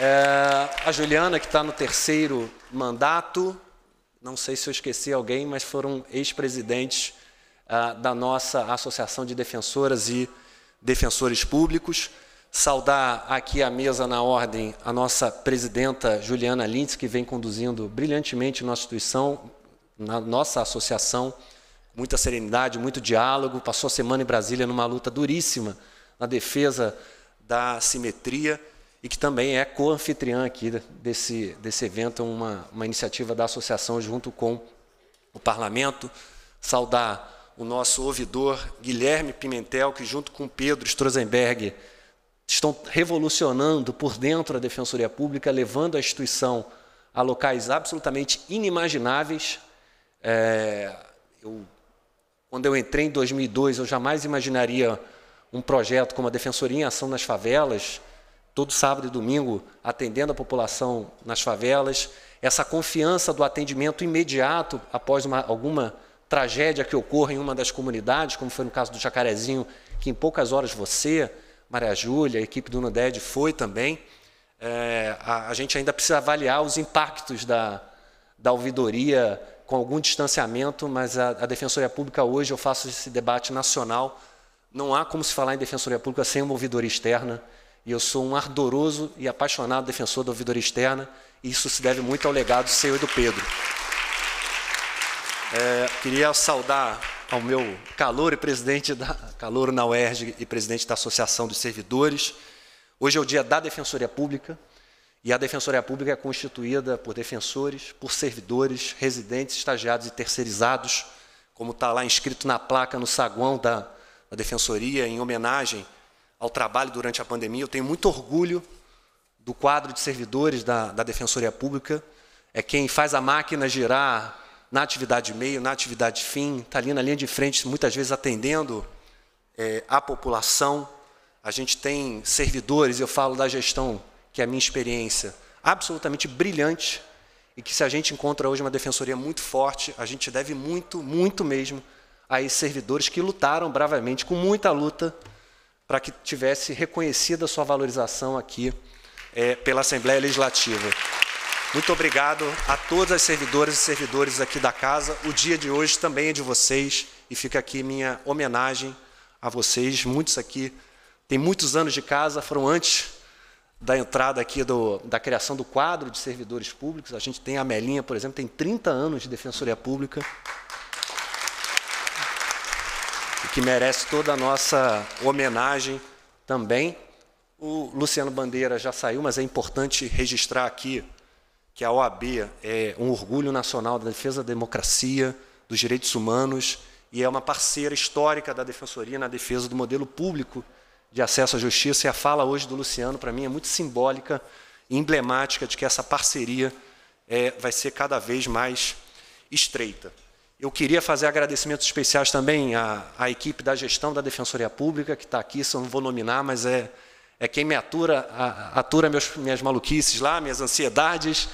é, a Juliana, que está no terceiro mandato. Não sei se eu esqueci alguém, mas foram ex-presidentes ah, da nossa Associação de Defensoras e Defensores Públicos saudar aqui à mesa na ordem a nossa presidenta Juliana Lintz, que vem conduzindo brilhantemente nossa instituição, na nossa associação, muita serenidade, muito diálogo, passou a semana em Brasília numa luta duríssima na defesa da simetria e que também é co-anfitriã aqui desse, desse evento, uma, uma iniciativa da associação junto com o parlamento. Saudar o nosso ouvidor Guilherme Pimentel, que junto com Pedro Strozenberg estão revolucionando por dentro a Defensoria Pública, levando a instituição a locais absolutamente inimagináveis. É, eu, quando eu entrei em 2002, eu jamais imaginaria um projeto como a Defensoria em Ação nas Favelas, todo sábado e domingo atendendo a população nas favelas, essa confiança do atendimento imediato após uma, alguma tragédia que ocorra em uma das comunidades, como foi no caso do Jacarezinho, que em poucas horas você, Maria Júlia, a equipe do NUDED foi também. É, a, a, gente ainda precisa avaliar os impactos da, da ouvidoria com algum distanciamento, mas a, a, Defensoria Pública hoje, eu faço esse debate nacional, não há como se falar em Defensoria Pública sem uma ouvidoria externa, e eu sou um ardoroso e apaixonado defensor da ouvidoria externa, e isso se deve muito ao legado seu e do Pedro. É, queria saudar ao meu calor e presidente da calor na UERJ e presidente da Associação dos Servidores. Hoje é o dia da Defensoria Pública e a Defensoria Pública é constituída por defensores, por servidores, residentes, estagiados e terceirizados, como está lá inscrito na placa no saguão da, da Defensoria em homenagem ao trabalho durante a pandemia. Eu tenho muito orgulho do quadro de servidores da, da Defensoria Pública. É quem faz a máquina girar na atividade meio, na atividade fim, está ali na linha de frente, muitas vezes atendendo é, a população. A gente tem servidores, eu falo da gestão, que é a minha experiência, absolutamente brilhante, e que se a gente encontra hoje uma defensoria muito forte, a gente deve muito, muito mesmo a esses servidores que lutaram bravamente, com muita luta, para que tivesse reconhecida a sua valorização aqui é, pela Assembleia Legislativa. Muito obrigado a todas as servidoras e servidores aqui da casa. O dia de hoje também é de vocês e fica aqui minha homenagem a vocês. Muitos aqui têm muitos anos de casa, foram antes da entrada aqui do, da criação do quadro de servidores públicos. A gente tem a Melinha, por exemplo, tem 30 anos de Defensoria Pública. E que merece toda a nossa homenagem também. O Luciano Bandeira já saiu, mas é importante registrar aqui que a OAB é um orgulho nacional da defesa da democracia, dos direitos humanos e é uma parceira histórica da defensoria na defesa do modelo público de acesso à justiça. E a fala hoje do Luciano, para mim, é muito simbólica e emblemática de que essa parceria é, vai ser cada vez mais estreita. Eu queria fazer agradecimentos especiais também à, à equipe da gestão da Defensoria Pública, que está aqui, só não vou nominar, mas é é quem me atura, atura meus, minhas maluquices lá, minhas ansiedades,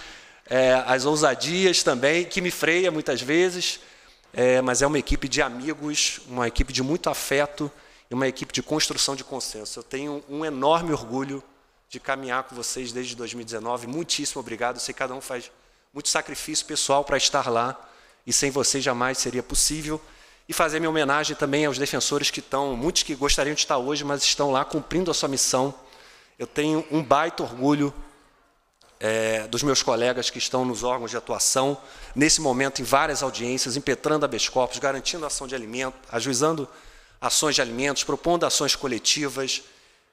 é, as ousadias também, que me freia muitas vezes, é, mas é uma equipe de amigos, uma equipe de muito afeto e uma equipe de construção de consenso. Eu tenho um enorme orgulho de caminhar com vocês desde 2019. Muitíssimo obrigado. Eu sei que cada um faz muito sacrifício pessoal para estar lá e sem vocês jamais seria possível e fazer minha homenagem também aos defensores que estão, muitos que gostariam de estar hoje, mas estão lá cumprindo a sua missão. Eu tenho um baita orgulho é, dos meus colegas que estão nos órgãos de atuação, nesse momento em várias audiências, impetrando a corpus, garantindo ação de alimento, ajuizando ações de alimentos, propondo ações coletivas,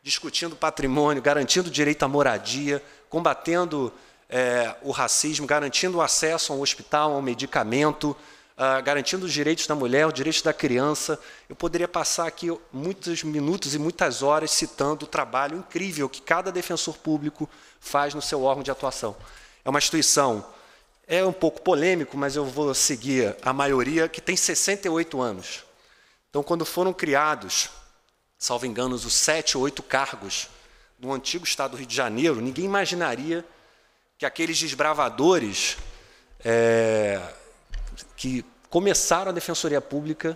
discutindo patrimônio, garantindo direito à moradia, combatendo é, o racismo, garantindo o acesso a um hospital, a um medicamento, ah, garantindo os direitos da mulher, os direitos da criança. Eu poderia passar aqui muitos minutos e muitas horas citando o trabalho incrível que cada defensor público faz no seu órgão de atuação. É uma instituição, é um pouco polêmico, mas eu vou seguir a maioria, que tem 68 anos. Então, quando foram criados, salvo enganos, os sete ou oito cargos no antigo estado do Rio de Janeiro, ninguém imaginaria que aqueles desbravadores é, que começaram a Defensoria Pública.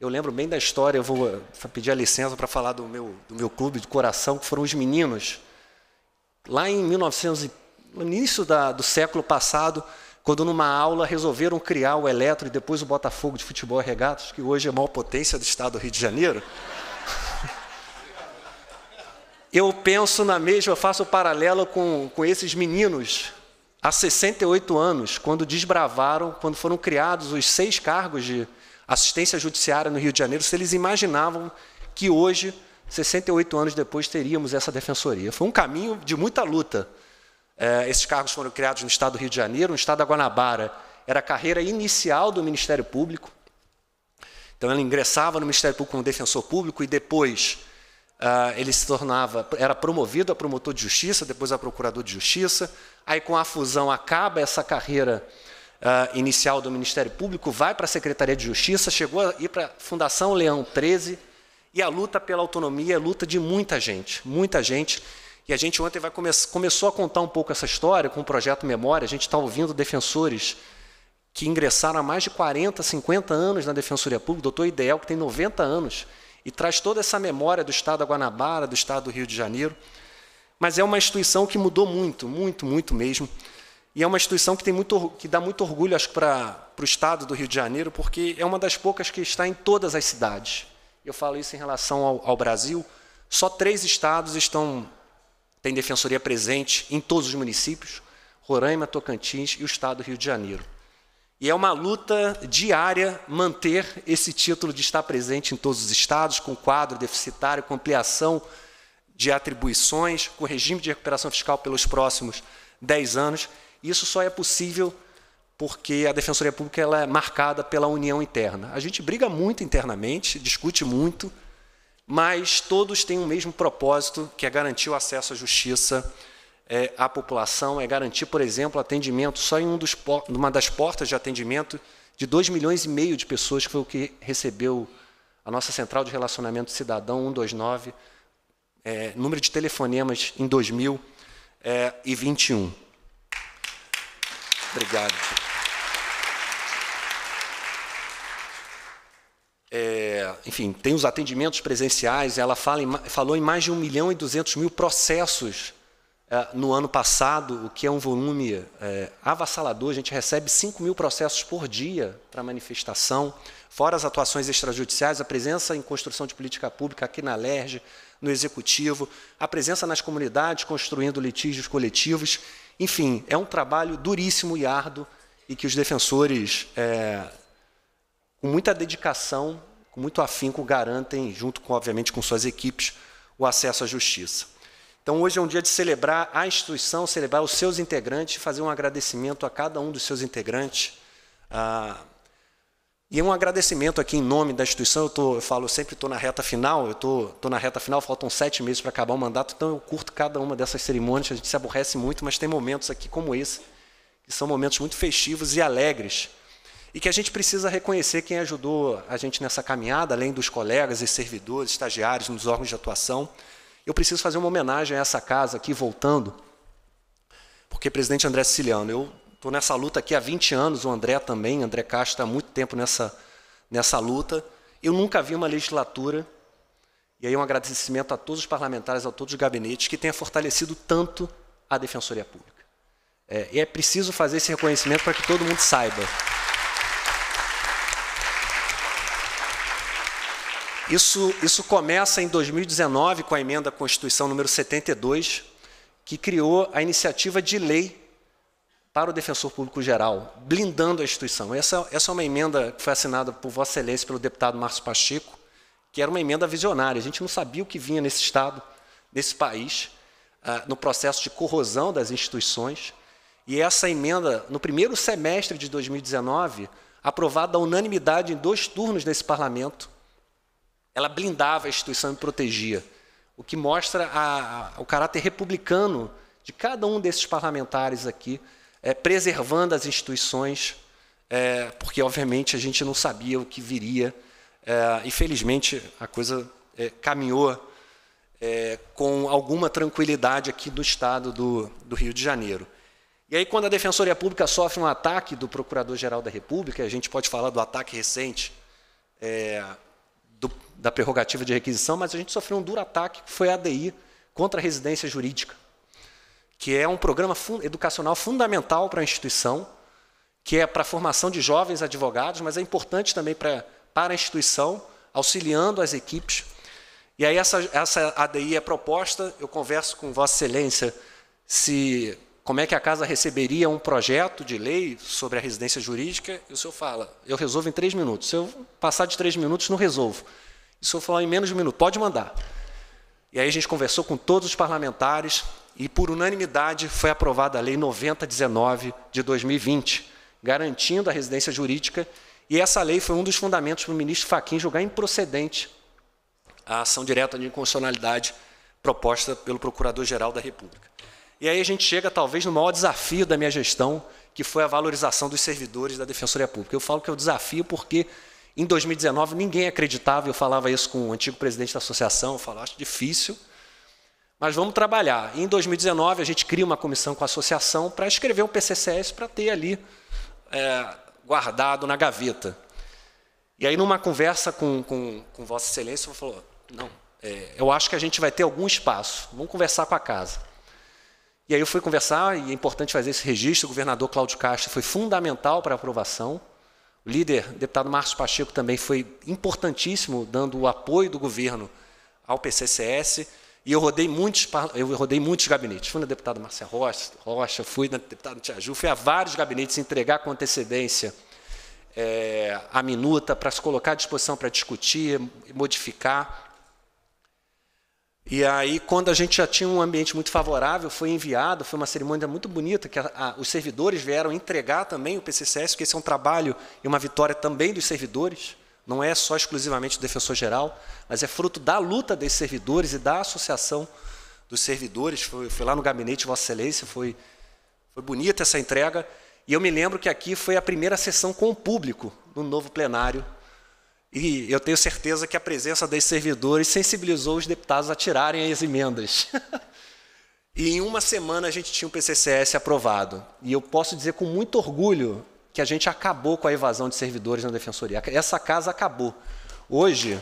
Eu lembro bem da história, eu vou eh, pedir a licença para falar do meu, do meu clube de coração, que foram os meninos. Lá em 1900, no início da, do século passado, quando numa aula resolveram criar o Eletro e depois o Botafogo de Futebol e Regatos, que hoje é a maior potência do estado do Rio de Janeiro. eu penso na mesma, eu faço o paralelo com, com esses meninos há 68 anos, quando desbravaram, quando foram criados os seis cargos de assistência judiciária no Rio de Janeiro, se eles imaginavam que hoje, 68 anos depois, teríamos essa defensoria. Foi um caminho de muita luta. É, esses cargos foram criados no estado do Rio de Janeiro, no estado da Guanabara. Era a carreira inicial do Ministério Público. Então, ela ingressava no Ministério Público como defensor público e depois Uh, ele se tornava, era promovido a promotor de justiça, depois a procurador de justiça. Aí, com a fusão, acaba essa carreira uh, inicial do Ministério Público, vai para a Secretaria de Justiça, chegou a ir para a Fundação Leão 13. E a luta pela autonomia é luta de muita gente, muita gente. E a gente ontem vai come começou a contar um pouco essa história com o projeto Memória. A gente está ouvindo defensores que ingressaram há mais de 40, 50 anos na Defensoria Pública, o doutor Ideal, que tem 90 anos e traz toda essa memória do estado da Guanabara, do estado do Rio de Janeiro. Mas é uma instituição que mudou muito, muito, muito mesmo. E é uma instituição que, tem muito, que dá muito orgulho, acho, para o estado do Rio de Janeiro, porque é uma das poucas que está em todas as cidades. Eu falo isso em relação ao, ao Brasil. Só três estados estão têm defensoria presente em todos os municípios: Roraima, Tocantins e o estado do Rio de Janeiro. E é uma luta diária manter esse título de estar presente em todos os estados, com quadro deficitário, com ampliação de atribuições, com regime de recuperação fiscal pelos próximos 10 anos. Isso só é possível porque a Defensoria Pública ela é marcada pela união interna. A gente briga muito internamente, discute muito, mas todos têm o mesmo propósito, que é garantir o acesso à justiça é, à população é garantir, por exemplo, atendimento só em um dos uma das portas de atendimento de 2 milhões e meio de pessoas, que foi o que recebeu a nossa central de relacionamento cidadão 129, é, número de telefonemas em 2021. É, Obrigado. É, enfim, tem os atendimentos presenciais, ela fala em, falou em mais de 1 milhão e 200 mil processos eh, no ano passado, o que é um volume é, avassalador, a gente recebe 5 mil processos por dia para manifestação, fora as atuações extrajudiciais, a presença em construção de política pública aqui na LERJ, no Executivo, a presença nas comunidades construindo litígios coletivos. Enfim, é um trabalho duríssimo e árduo e que os defensores, é, com muita dedicação, com muito afinco, garantem, junto com, obviamente, com suas equipes, o acesso à justiça. Então hoje é um dia de celebrar a instituição, celebrar os seus integrantes, fazer um agradecimento a cada um dos seus integrantes. Ah, e é um agradecimento aqui em nome da instituição. Eu, tô, eu falo, sempre estou na reta final, eu estou tô, tô na reta final, faltam sete meses para acabar o mandato, então eu curto cada uma dessas cerimônias. A gente se aborrece muito, mas tem momentos aqui como esse, que são momentos muito festivos e alegres. E que a gente precisa reconhecer quem ajudou a gente nessa caminhada, além dos colegas e servidores, estagiários nos órgãos de atuação. Eu preciso fazer uma homenagem a essa casa aqui, voltando, porque presidente André Siciliano, eu estou nessa luta aqui há 20 anos, o André também, André Castro está há muito tempo nessa, nessa luta. Eu nunca vi uma legislatura, e aí um agradecimento a todos os parlamentares, a todos os gabinetes, que tenha fortalecido tanto a Defensoria Pública. É, e é preciso fazer esse reconhecimento para que todo mundo saiba. Isso, isso começa em 2019 com a emenda à Constituição número 72, que criou a iniciativa de lei para o defensor público geral, blindando a instituição. Essa, essa é uma emenda que foi assinada por Vossa Excelência, pelo deputado Márcio Pacheco, que era uma emenda visionária. A gente não sabia o que vinha nesse Estado, nesse país, ah, no processo de corrosão das instituições. E essa emenda, no primeiro semestre de 2019, aprovada à unanimidade em dois turnos nesse parlamento, ela blindava a instituição e protegia. O que mostra a, a, o caráter republicano de cada um desses parlamentares aqui, é, preservando as instituições, é, porque, obviamente, a gente não sabia o que viria. É, e, a coisa é, caminhou é, com alguma tranquilidade aqui do estado do, do Rio de Janeiro. E aí, quando a Defensoria Pública sofre um ataque do Procurador-Geral da República, a gente pode falar do ataque recente é, do, da prerrogativa de requisição, mas a gente sofreu um duro ataque, que foi a ADI, contra a residência jurídica, que é um programa fun educacional fundamental para a instituição, que é para a formação de jovens advogados, mas é importante também pra, para a instituição, auxiliando as equipes. E aí essa, essa ADI é proposta, eu converso com Vossa Excelência se como é que a casa receberia um projeto de lei sobre a residência jurídica, e o senhor fala, eu resolvo em três minutos. Se eu passar de três minutos, não resolvo. E o senhor falou em menos de um minuto, pode mandar. E aí a gente conversou com todos os parlamentares e, por unanimidade, foi aprovada a Lei 9019 de 2020, garantindo a residência jurídica. E essa lei foi um dos fundamentos para o ministro Faquim julgar improcedente a ação direta de inconstitucionalidade proposta pelo Procurador-Geral da República. E aí a gente chega, talvez, no maior desafio da minha gestão, que foi a valorização dos servidores da Defensoria Pública. Eu falo que é o desafio porque, em 2019, ninguém acreditava, eu falava isso com o antigo presidente da associação, eu falava, acho difícil, mas vamos trabalhar. E em 2019, a gente cria uma comissão com a associação para escrever um PCCS para ter ali é, guardado na gaveta. E aí, numa conversa com, com, com Vossa Excelência, eu falou: não, é, eu acho que a gente vai ter algum espaço, vamos conversar com a casa. E aí eu fui conversar, e é importante fazer esse registro, o governador Cláudio Castro foi fundamental para a aprovação. O líder, o deputado Márcio Pacheco, também foi importantíssimo, dando o apoio do governo ao PCCS. E eu rodei muitos, eu rodei muitos gabinetes. Fui na deputada Márcia Rocha, fui na deputada Ju, fui a vários gabinetes entregar com antecedência é, a minuta para se colocar à disposição para discutir, modificar. E aí, quando a gente já tinha um ambiente muito favorável, foi enviado, foi uma cerimônia muito bonita, que a, a, os servidores vieram entregar também o PCCS, porque esse é um trabalho e uma vitória também dos servidores, não é só exclusivamente do defensor-geral, mas é fruto da luta desses servidores e da associação dos servidores. Foi, foi lá no gabinete Vossa Excelência, foi, foi bonita essa entrega. E eu me lembro que aqui foi a primeira sessão com o público no novo plenário e eu tenho certeza que a presença desses servidores sensibilizou os deputados a tirarem as emendas. *laughs* e em uma semana a gente tinha o PCCS aprovado. E eu posso dizer com muito orgulho que a gente acabou com a evasão de servidores na defensoria. Essa casa acabou. Hoje.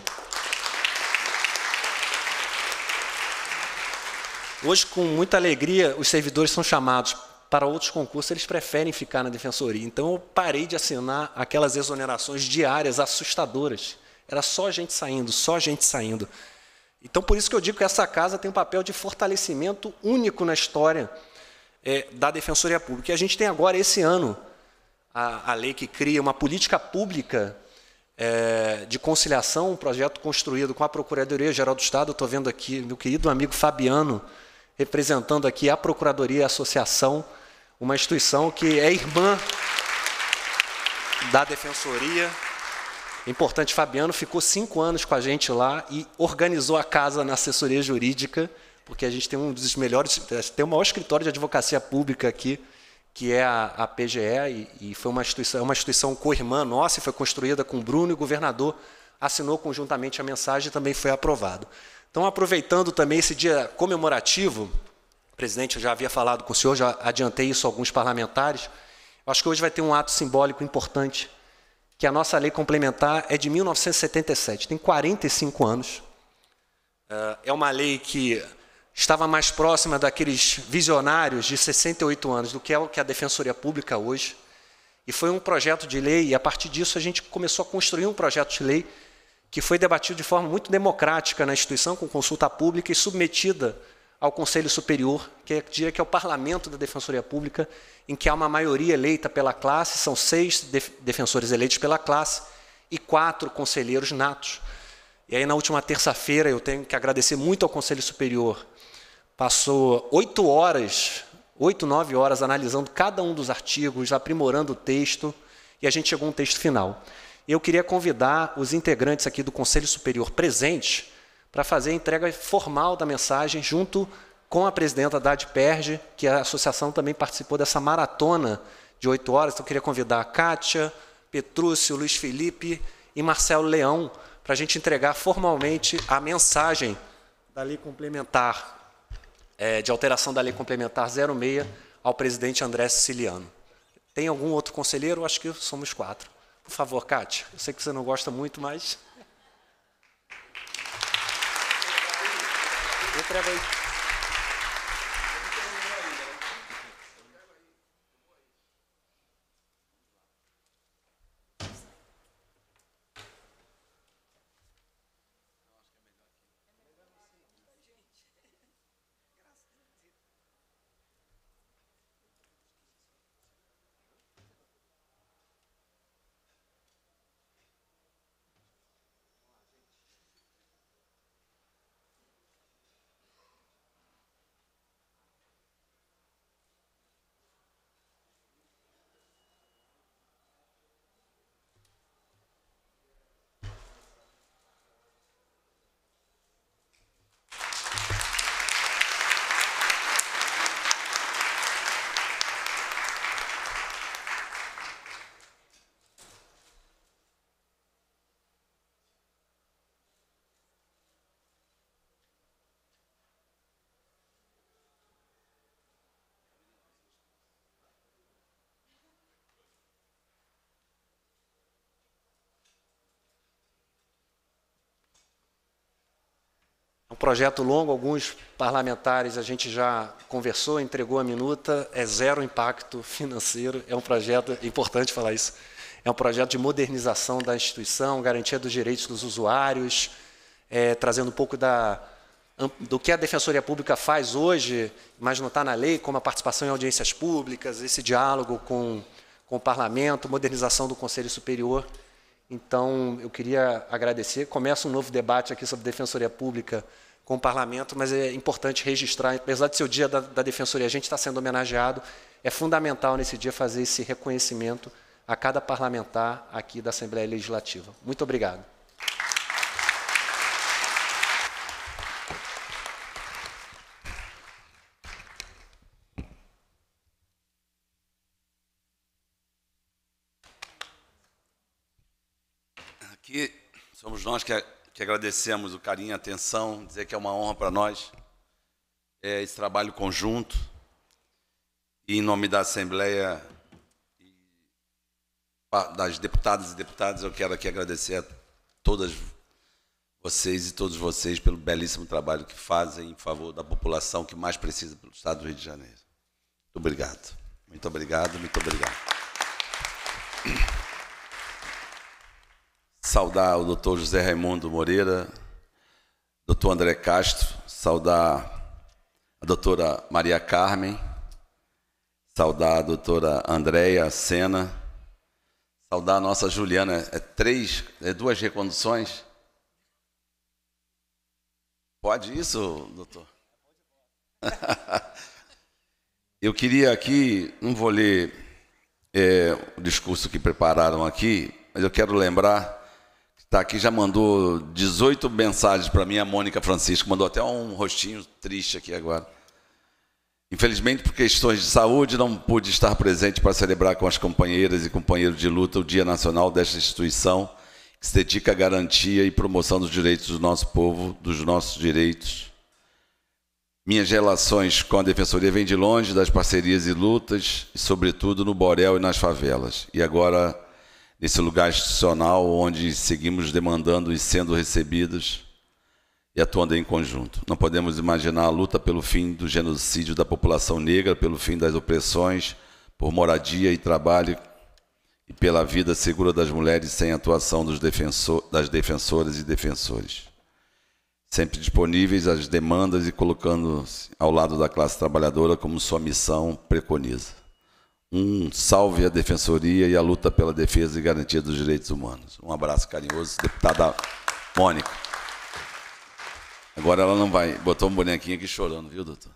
Hoje, com muita alegria, os servidores são chamados para outros concursos eles preferem ficar na defensoria. Então eu parei de assinar aquelas exonerações diárias assustadoras. Era só gente saindo, só gente saindo. Então por isso que eu digo que essa casa tem um papel de fortalecimento único na história é, da defensoria pública. E a gente tem agora esse ano a, a lei que cria uma política pública é, de conciliação, um projeto construído com a Procuradoria Geral do Estado. Estou vendo aqui meu querido amigo Fabiano representando aqui a Procuradoria e a Associação, uma instituição que é irmã da Defensoria. Importante, Fabiano ficou cinco anos com a gente lá e organizou a casa na assessoria jurídica, porque a gente tem um dos melhores, tem o maior escritório de advocacia pública aqui, que é a, a PGE, e, e, foi uma instituição, é uma instituição co-irmã nossa, e foi construída com o Bruno e o governador assinou conjuntamente a mensagem e também foi aprovado. Então, aproveitando também esse dia comemorativo, presidente, eu já havia falado com o senhor, já adiantei isso a alguns parlamentares. Acho que hoje vai ter um ato simbólico importante, que a nossa lei complementar é de 1977, tem 45 anos. É, é uma lei que estava mais próxima daqueles visionários de 68 anos do que é o que a Defensoria Pública hoje. E foi um projeto de lei, e a partir disso a gente começou a construir um projeto de lei que foi debatido de forma muito democrática na instituição, com consulta pública e submetida ao Conselho Superior, que é, diria que é o parlamento da Defensoria Pública, em que há uma maioria eleita pela classe, são seis def defensores eleitos pela classe e quatro conselheiros natos. E aí, na última terça-feira, eu tenho que agradecer muito ao Conselho Superior. Passou oito horas, oito, nove horas, analisando cada um dos artigos, aprimorando o texto, e a gente chegou a um texto final eu queria convidar os integrantes aqui do Conselho Superior presente para fazer a entrega formal da mensagem junto com a presidenta da Perge, que a associação também participou dessa maratona de oito horas. Então, eu queria convidar a Kátia, Petrúcio, Luiz Felipe e Marcelo Leão para a gente entregar formalmente a mensagem da lei complementar, é, de alteração da lei complementar 06, ao presidente André Siciliano. Tem algum outro conselheiro? Acho que somos quatro. Por favor, Kátia, eu sei que você não gosta muito, mas. Eu travei. Um projeto longo, alguns parlamentares a gente já conversou, entregou a minuta, é zero impacto financeiro, é um projeto, é importante falar isso, é um projeto de modernização da instituição, garantia dos direitos dos usuários, é, trazendo um pouco da, do que a Defensoria Pública faz hoje, mas não está na lei, como a participação em audiências públicas, esse diálogo com, com o Parlamento, modernização do Conselho Superior. Então, eu queria agradecer. Começa um novo debate aqui sobre Defensoria Pública com o parlamento, mas é importante registrar, apesar de ser o dia da, da Defensoria, a gente está sendo homenageado, é fundamental nesse dia fazer esse reconhecimento a cada parlamentar aqui da Assembleia Legislativa. Muito obrigado. Aqui somos nós que que agradecemos o carinho, a atenção, dizer que é uma honra para nós é, esse trabalho conjunto. E em nome da Assembleia, das deputadas e deputados, eu quero aqui agradecer a todas vocês e todos vocês pelo belíssimo trabalho que fazem em favor da população que mais precisa pelo Estado do Rio de Janeiro. Muito obrigado. Muito obrigado, muito obrigado saudar o doutor José Raimundo Moreira, doutor André Castro, saudar a doutora Maria Carmen, saudar a doutora Andréia Sena, saudar a nossa Juliana. É três, é duas reconduções? Pode isso, doutor? *laughs* Eu queria aqui, não vou ler é, o discurso que prepararam aqui, mas eu quero lembrar Tá aqui, já mandou 18 mensagens para mim, a Mônica Francisco. Mandou até um rostinho triste aqui agora. Infelizmente, por questões de saúde, não pude estar presente para celebrar com as companheiras e companheiros de luta o Dia Nacional desta instituição, que se dedica à garantia e promoção dos direitos do nosso povo, dos nossos direitos. Minhas relações com a Defensoria vêm de longe das parcerias e lutas, e sobretudo no Borel e nas favelas. E agora nesse lugar institucional onde seguimos demandando e sendo recebidos e atuando em conjunto. Não podemos imaginar a luta pelo fim do genocídio da população negra, pelo fim das opressões, por moradia e trabalho e pela vida segura das mulheres sem atuação dos defensor, das defensoras e defensores. Sempre disponíveis às demandas e colocando-se ao lado da classe trabalhadora como sua missão preconiza. Um salve à Defensoria e à luta pela defesa e garantia dos direitos humanos. Um abraço carinhoso, deputada Mônica. Agora ela não vai. Botou um bonequinho aqui chorando, viu, doutor?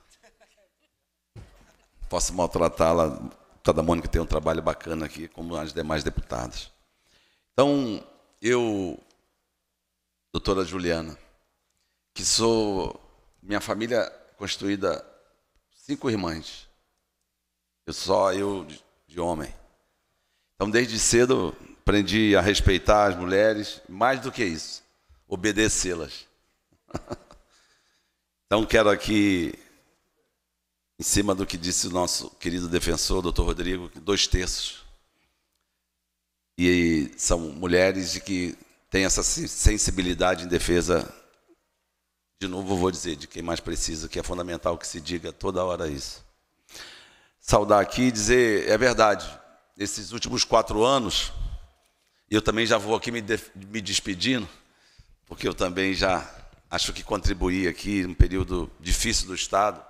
Posso maltratá-la. A deputada Mônica tem um trabalho bacana aqui, como as demais deputadas. Então, eu, doutora Juliana, que sou. Minha família construída é constituída cinco irmãs só eu de homem. Então, desde cedo, aprendi a respeitar as mulheres, mais do que isso, obedecê-las. *laughs* então, quero aqui, em cima do que disse o nosso querido defensor, doutor Rodrigo, dois terços. E são mulheres de que têm essa sensibilidade em defesa, de novo vou dizer, de quem mais precisa, que é fundamental que se diga toda hora isso saudar aqui e dizer, é verdade, esses últimos quatro anos, eu também já vou aqui me, de, me despedindo, porque eu também já acho que contribuí aqui num período difícil do Estado,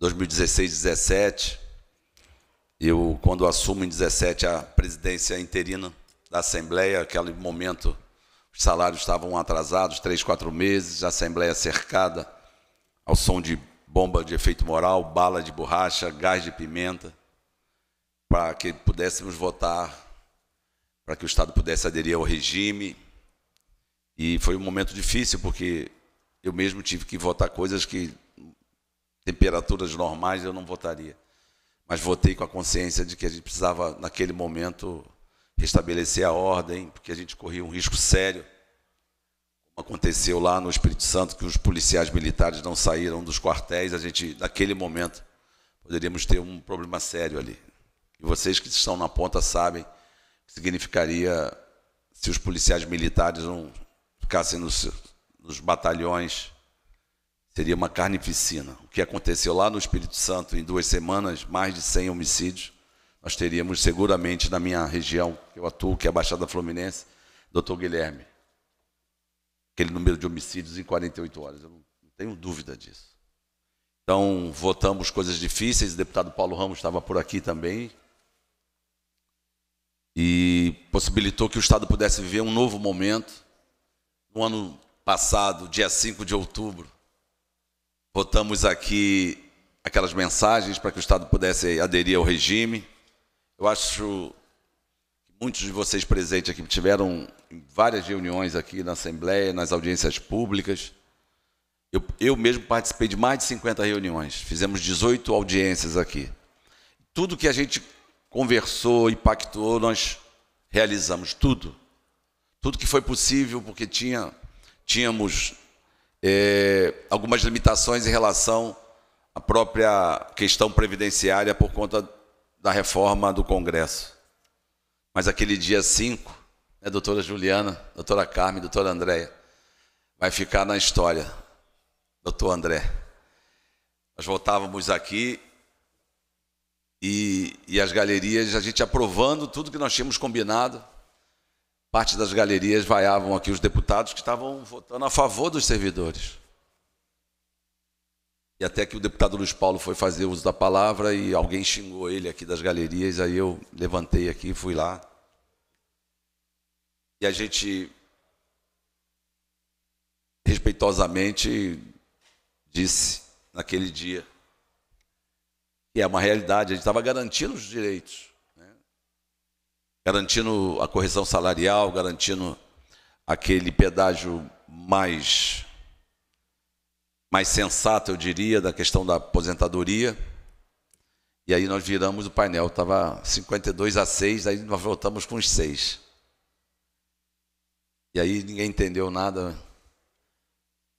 2016, 17. Eu, quando assumo em 17 a presidência interina da Assembleia, aquele momento os salários estavam atrasados, três, quatro meses, a Assembleia cercada ao som de bomba de efeito moral, bala de borracha, gás de pimenta, para que pudéssemos votar, para que o Estado pudesse aderir ao regime. E foi um momento difícil, porque eu mesmo tive que votar coisas que, temperaturas normais, eu não votaria. Mas votei com a consciência de que a gente precisava, naquele momento, restabelecer a ordem, porque a gente corria um risco sério aconteceu lá no Espírito Santo, que os policiais militares não saíram dos quartéis, a gente, naquele momento, poderíamos ter um problema sério ali. E vocês que estão na ponta sabem o que significaria se os policiais militares não ficassem nos, nos batalhões. Seria uma carnificina. O que aconteceu lá no Espírito Santo em duas semanas, mais de 100 homicídios, nós teríamos seguramente na minha região, que eu atuo, que é a Baixada Fluminense, doutor Guilherme, aquele número de homicídios em 48 horas. Eu não tenho dúvida disso. Então, votamos coisas difíceis. O deputado Paulo Ramos estava por aqui também. E possibilitou que o Estado pudesse viver um novo momento. No ano passado, dia 5 de outubro, votamos aqui aquelas mensagens para que o Estado pudesse aderir ao regime. Eu acho muitos de vocês presentes aqui tiveram várias reuniões aqui na Assembleia, nas audiências públicas. Eu, eu mesmo participei de mais de 50 reuniões, fizemos 18 audiências aqui. Tudo que a gente conversou e pactuou, nós realizamos tudo. Tudo que foi possível, porque tinha, tínhamos é, algumas limitações em relação à própria questão previdenciária por conta da reforma do Congresso. Mas aquele dia 5, né, doutora Juliana, doutora Carmen, doutora Andréia, vai ficar na história. Doutor André. Nós voltávamos aqui e, e as galerias, a gente aprovando tudo que nós tínhamos combinado. Parte das galerias vaiavam aqui os deputados que estavam votando a favor dos servidores. E até que o deputado Luiz Paulo foi fazer uso da palavra e alguém xingou ele aqui das galerias, aí eu levantei aqui, fui lá. E a gente respeitosamente disse naquele dia que é uma realidade, a gente estava garantindo os direitos, né? garantindo a correção salarial, garantindo aquele pedágio mais mais sensata, eu diria, da questão da aposentadoria. E aí nós viramos o painel, estava 52 a 6, aí nós voltamos com os 6. E aí ninguém entendeu nada.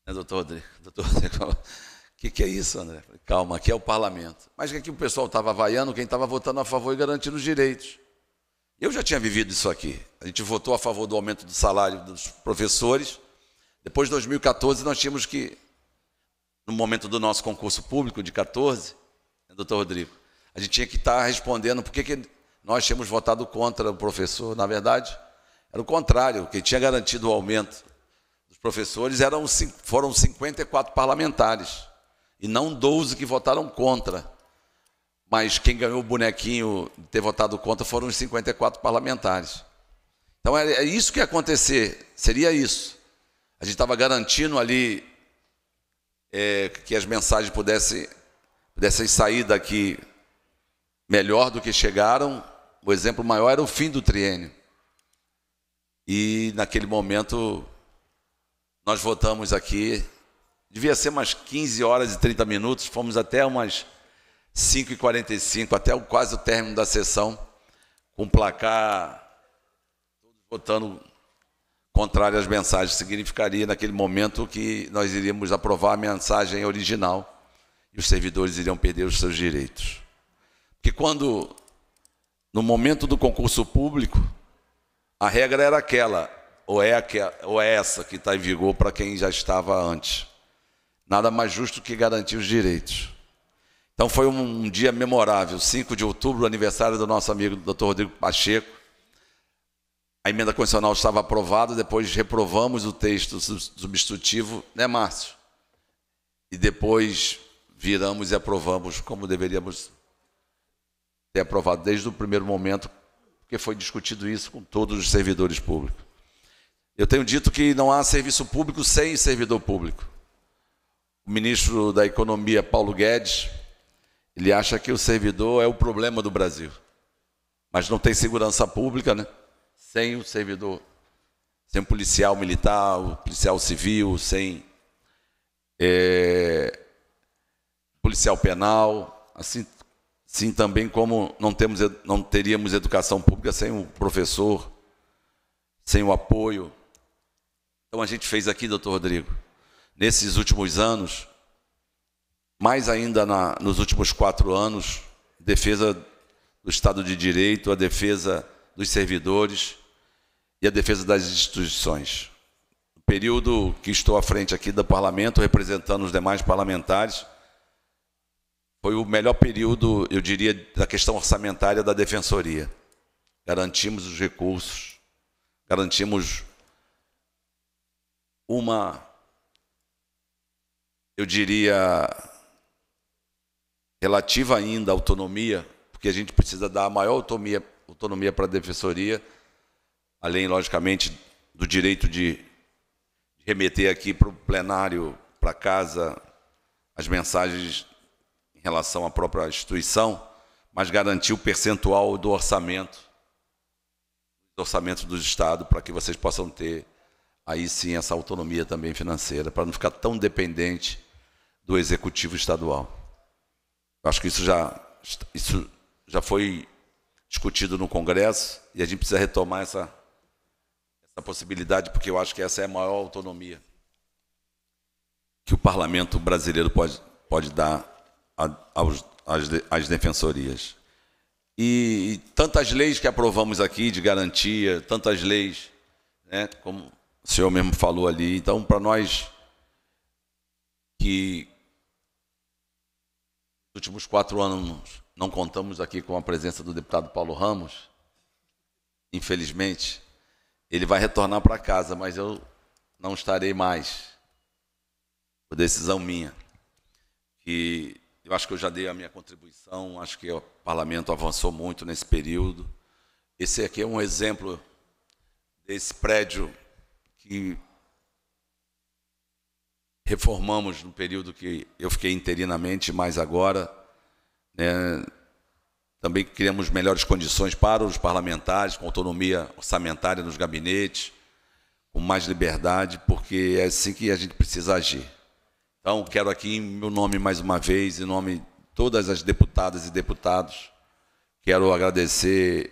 É, doutor Rodrigo? *laughs* Doutor Rodrigo o que, que é isso, André? Calma, aqui é o parlamento. Mas aqui é o pessoal estava vaiando quem estava votando a favor e garantindo os direitos. Eu já tinha vivido isso aqui. A gente votou a favor do aumento do salário dos professores. Depois de 2014, nós tínhamos que no momento do nosso concurso público de 14, né, doutor Rodrigo, a gente tinha que estar respondendo por que, que nós tínhamos votado contra o professor. Na verdade, era o contrário, quem tinha garantido o aumento dos professores eram, foram 54 parlamentares, e não 12 que votaram contra. Mas quem ganhou o bonequinho de ter votado contra foram os 54 parlamentares. Então é, é isso que ia acontecer, seria isso. A gente estava garantindo ali é, que as mensagens pudessem, pudessem sair daqui melhor do que chegaram. O exemplo maior era o fim do triênio. E naquele momento nós votamos aqui, devia ser umas 15 horas e 30 minutos, fomos até umas 5 e 45, até quase o término da sessão, com um placar, todos votando contrário, às mensagens. Significaria, naquele momento, que nós iríamos aprovar a mensagem original e os servidores iriam perder os seus direitos. Porque quando, no momento do concurso público, a regra era aquela, ou é, aquela, ou é essa que está em vigor para quem já estava antes. Nada mais justo que garantir os direitos. Então foi um, um dia memorável, 5 de outubro, aniversário do nosso amigo Dr. Rodrigo Pacheco, a emenda constitucional estava aprovada, depois reprovamos o texto substitutivo, né, Márcio? E depois viramos e aprovamos como deveríamos ter aprovado desde o primeiro momento, porque foi discutido isso com todos os servidores públicos. Eu tenho dito que não há serviço público sem servidor público. O ministro da Economia, Paulo Guedes, ele acha que o servidor é o problema do Brasil. Mas não tem segurança pública, né? sem o servidor, sem policial militar, policial civil, sem é, policial penal, assim, assim também como não, temos, não teríamos educação pública sem o professor, sem o apoio. Então a gente fez aqui, doutor Rodrigo, nesses últimos anos, mais ainda na, nos últimos quatro anos, defesa do Estado de Direito, a defesa dos servidores e a defesa das instituições. No período que estou à frente aqui do parlamento, representando os demais parlamentares, foi o melhor período, eu diria, da questão orçamentária da defensoria. Garantimos os recursos, garantimos uma, eu diria, relativa ainda à autonomia, porque a gente precisa dar a maior autonomia autonomia para a defensoria, além, logicamente, do direito de remeter aqui para o plenário, para casa, as mensagens em relação à própria instituição, mas garantir o percentual do orçamento, do orçamento do Estado, para que vocês possam ter aí sim essa autonomia também financeira, para não ficar tão dependente do executivo estadual. acho que isso já, isso já foi discutido no Congresso e a gente precisa retomar essa, essa possibilidade, porque eu acho que essa é a maior autonomia que o parlamento brasileiro pode, pode dar às defensorias. E, e, tantas leis que aprovamos aqui de garantia, tantas leis, né, como o senhor mesmo falou ali. Então, para nós que nos últimos quatro anos não contamos aqui com a presença do deputado Paulo Ramos, infelizmente. Ele vai retornar para casa, mas eu não estarei mais. Por decisão minha. E eu acho que eu já dei a minha contribuição, acho que o parlamento avançou muito nesse período. Esse aqui é um exemplo desse prédio que reformamos no período que eu fiquei interinamente, mas agora né? Também criamos melhores condições para os parlamentares, com autonomia orçamentária nos gabinetes, com mais liberdade, porque é assim que a gente precisa agir. Então, quero aqui, em meu nome mais uma vez, em nome de todas as deputadas e deputados, quero agradecer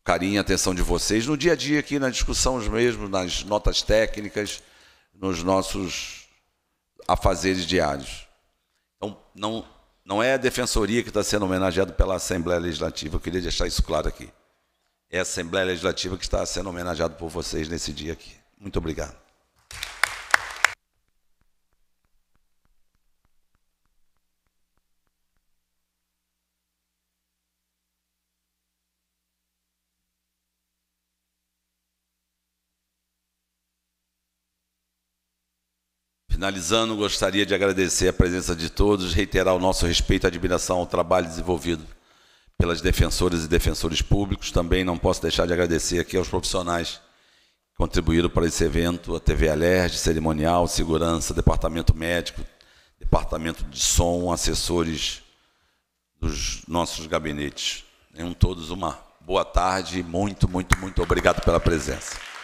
o carinho e atenção de vocês no dia a dia aqui na discussão mesmo, nas notas técnicas, nos nossos afazeres diários. Então, não não é a defensoria que está sendo homenageada pela Assembleia Legislativa, eu queria deixar isso claro aqui. É a Assembleia Legislativa que está sendo homenageada por vocês nesse dia aqui. Muito obrigado. Finalizando, gostaria de agradecer a presença de todos, reiterar o nosso respeito e admiração ao trabalho desenvolvido pelas defensoras e defensores públicos. Também não posso deixar de agradecer aqui aos profissionais que contribuíram para esse evento, a TV Alerj, cerimonial, segurança, departamento médico, departamento de som, assessores dos nossos gabinetes. Tenham todos uma boa tarde e muito, muito, muito obrigado pela presença.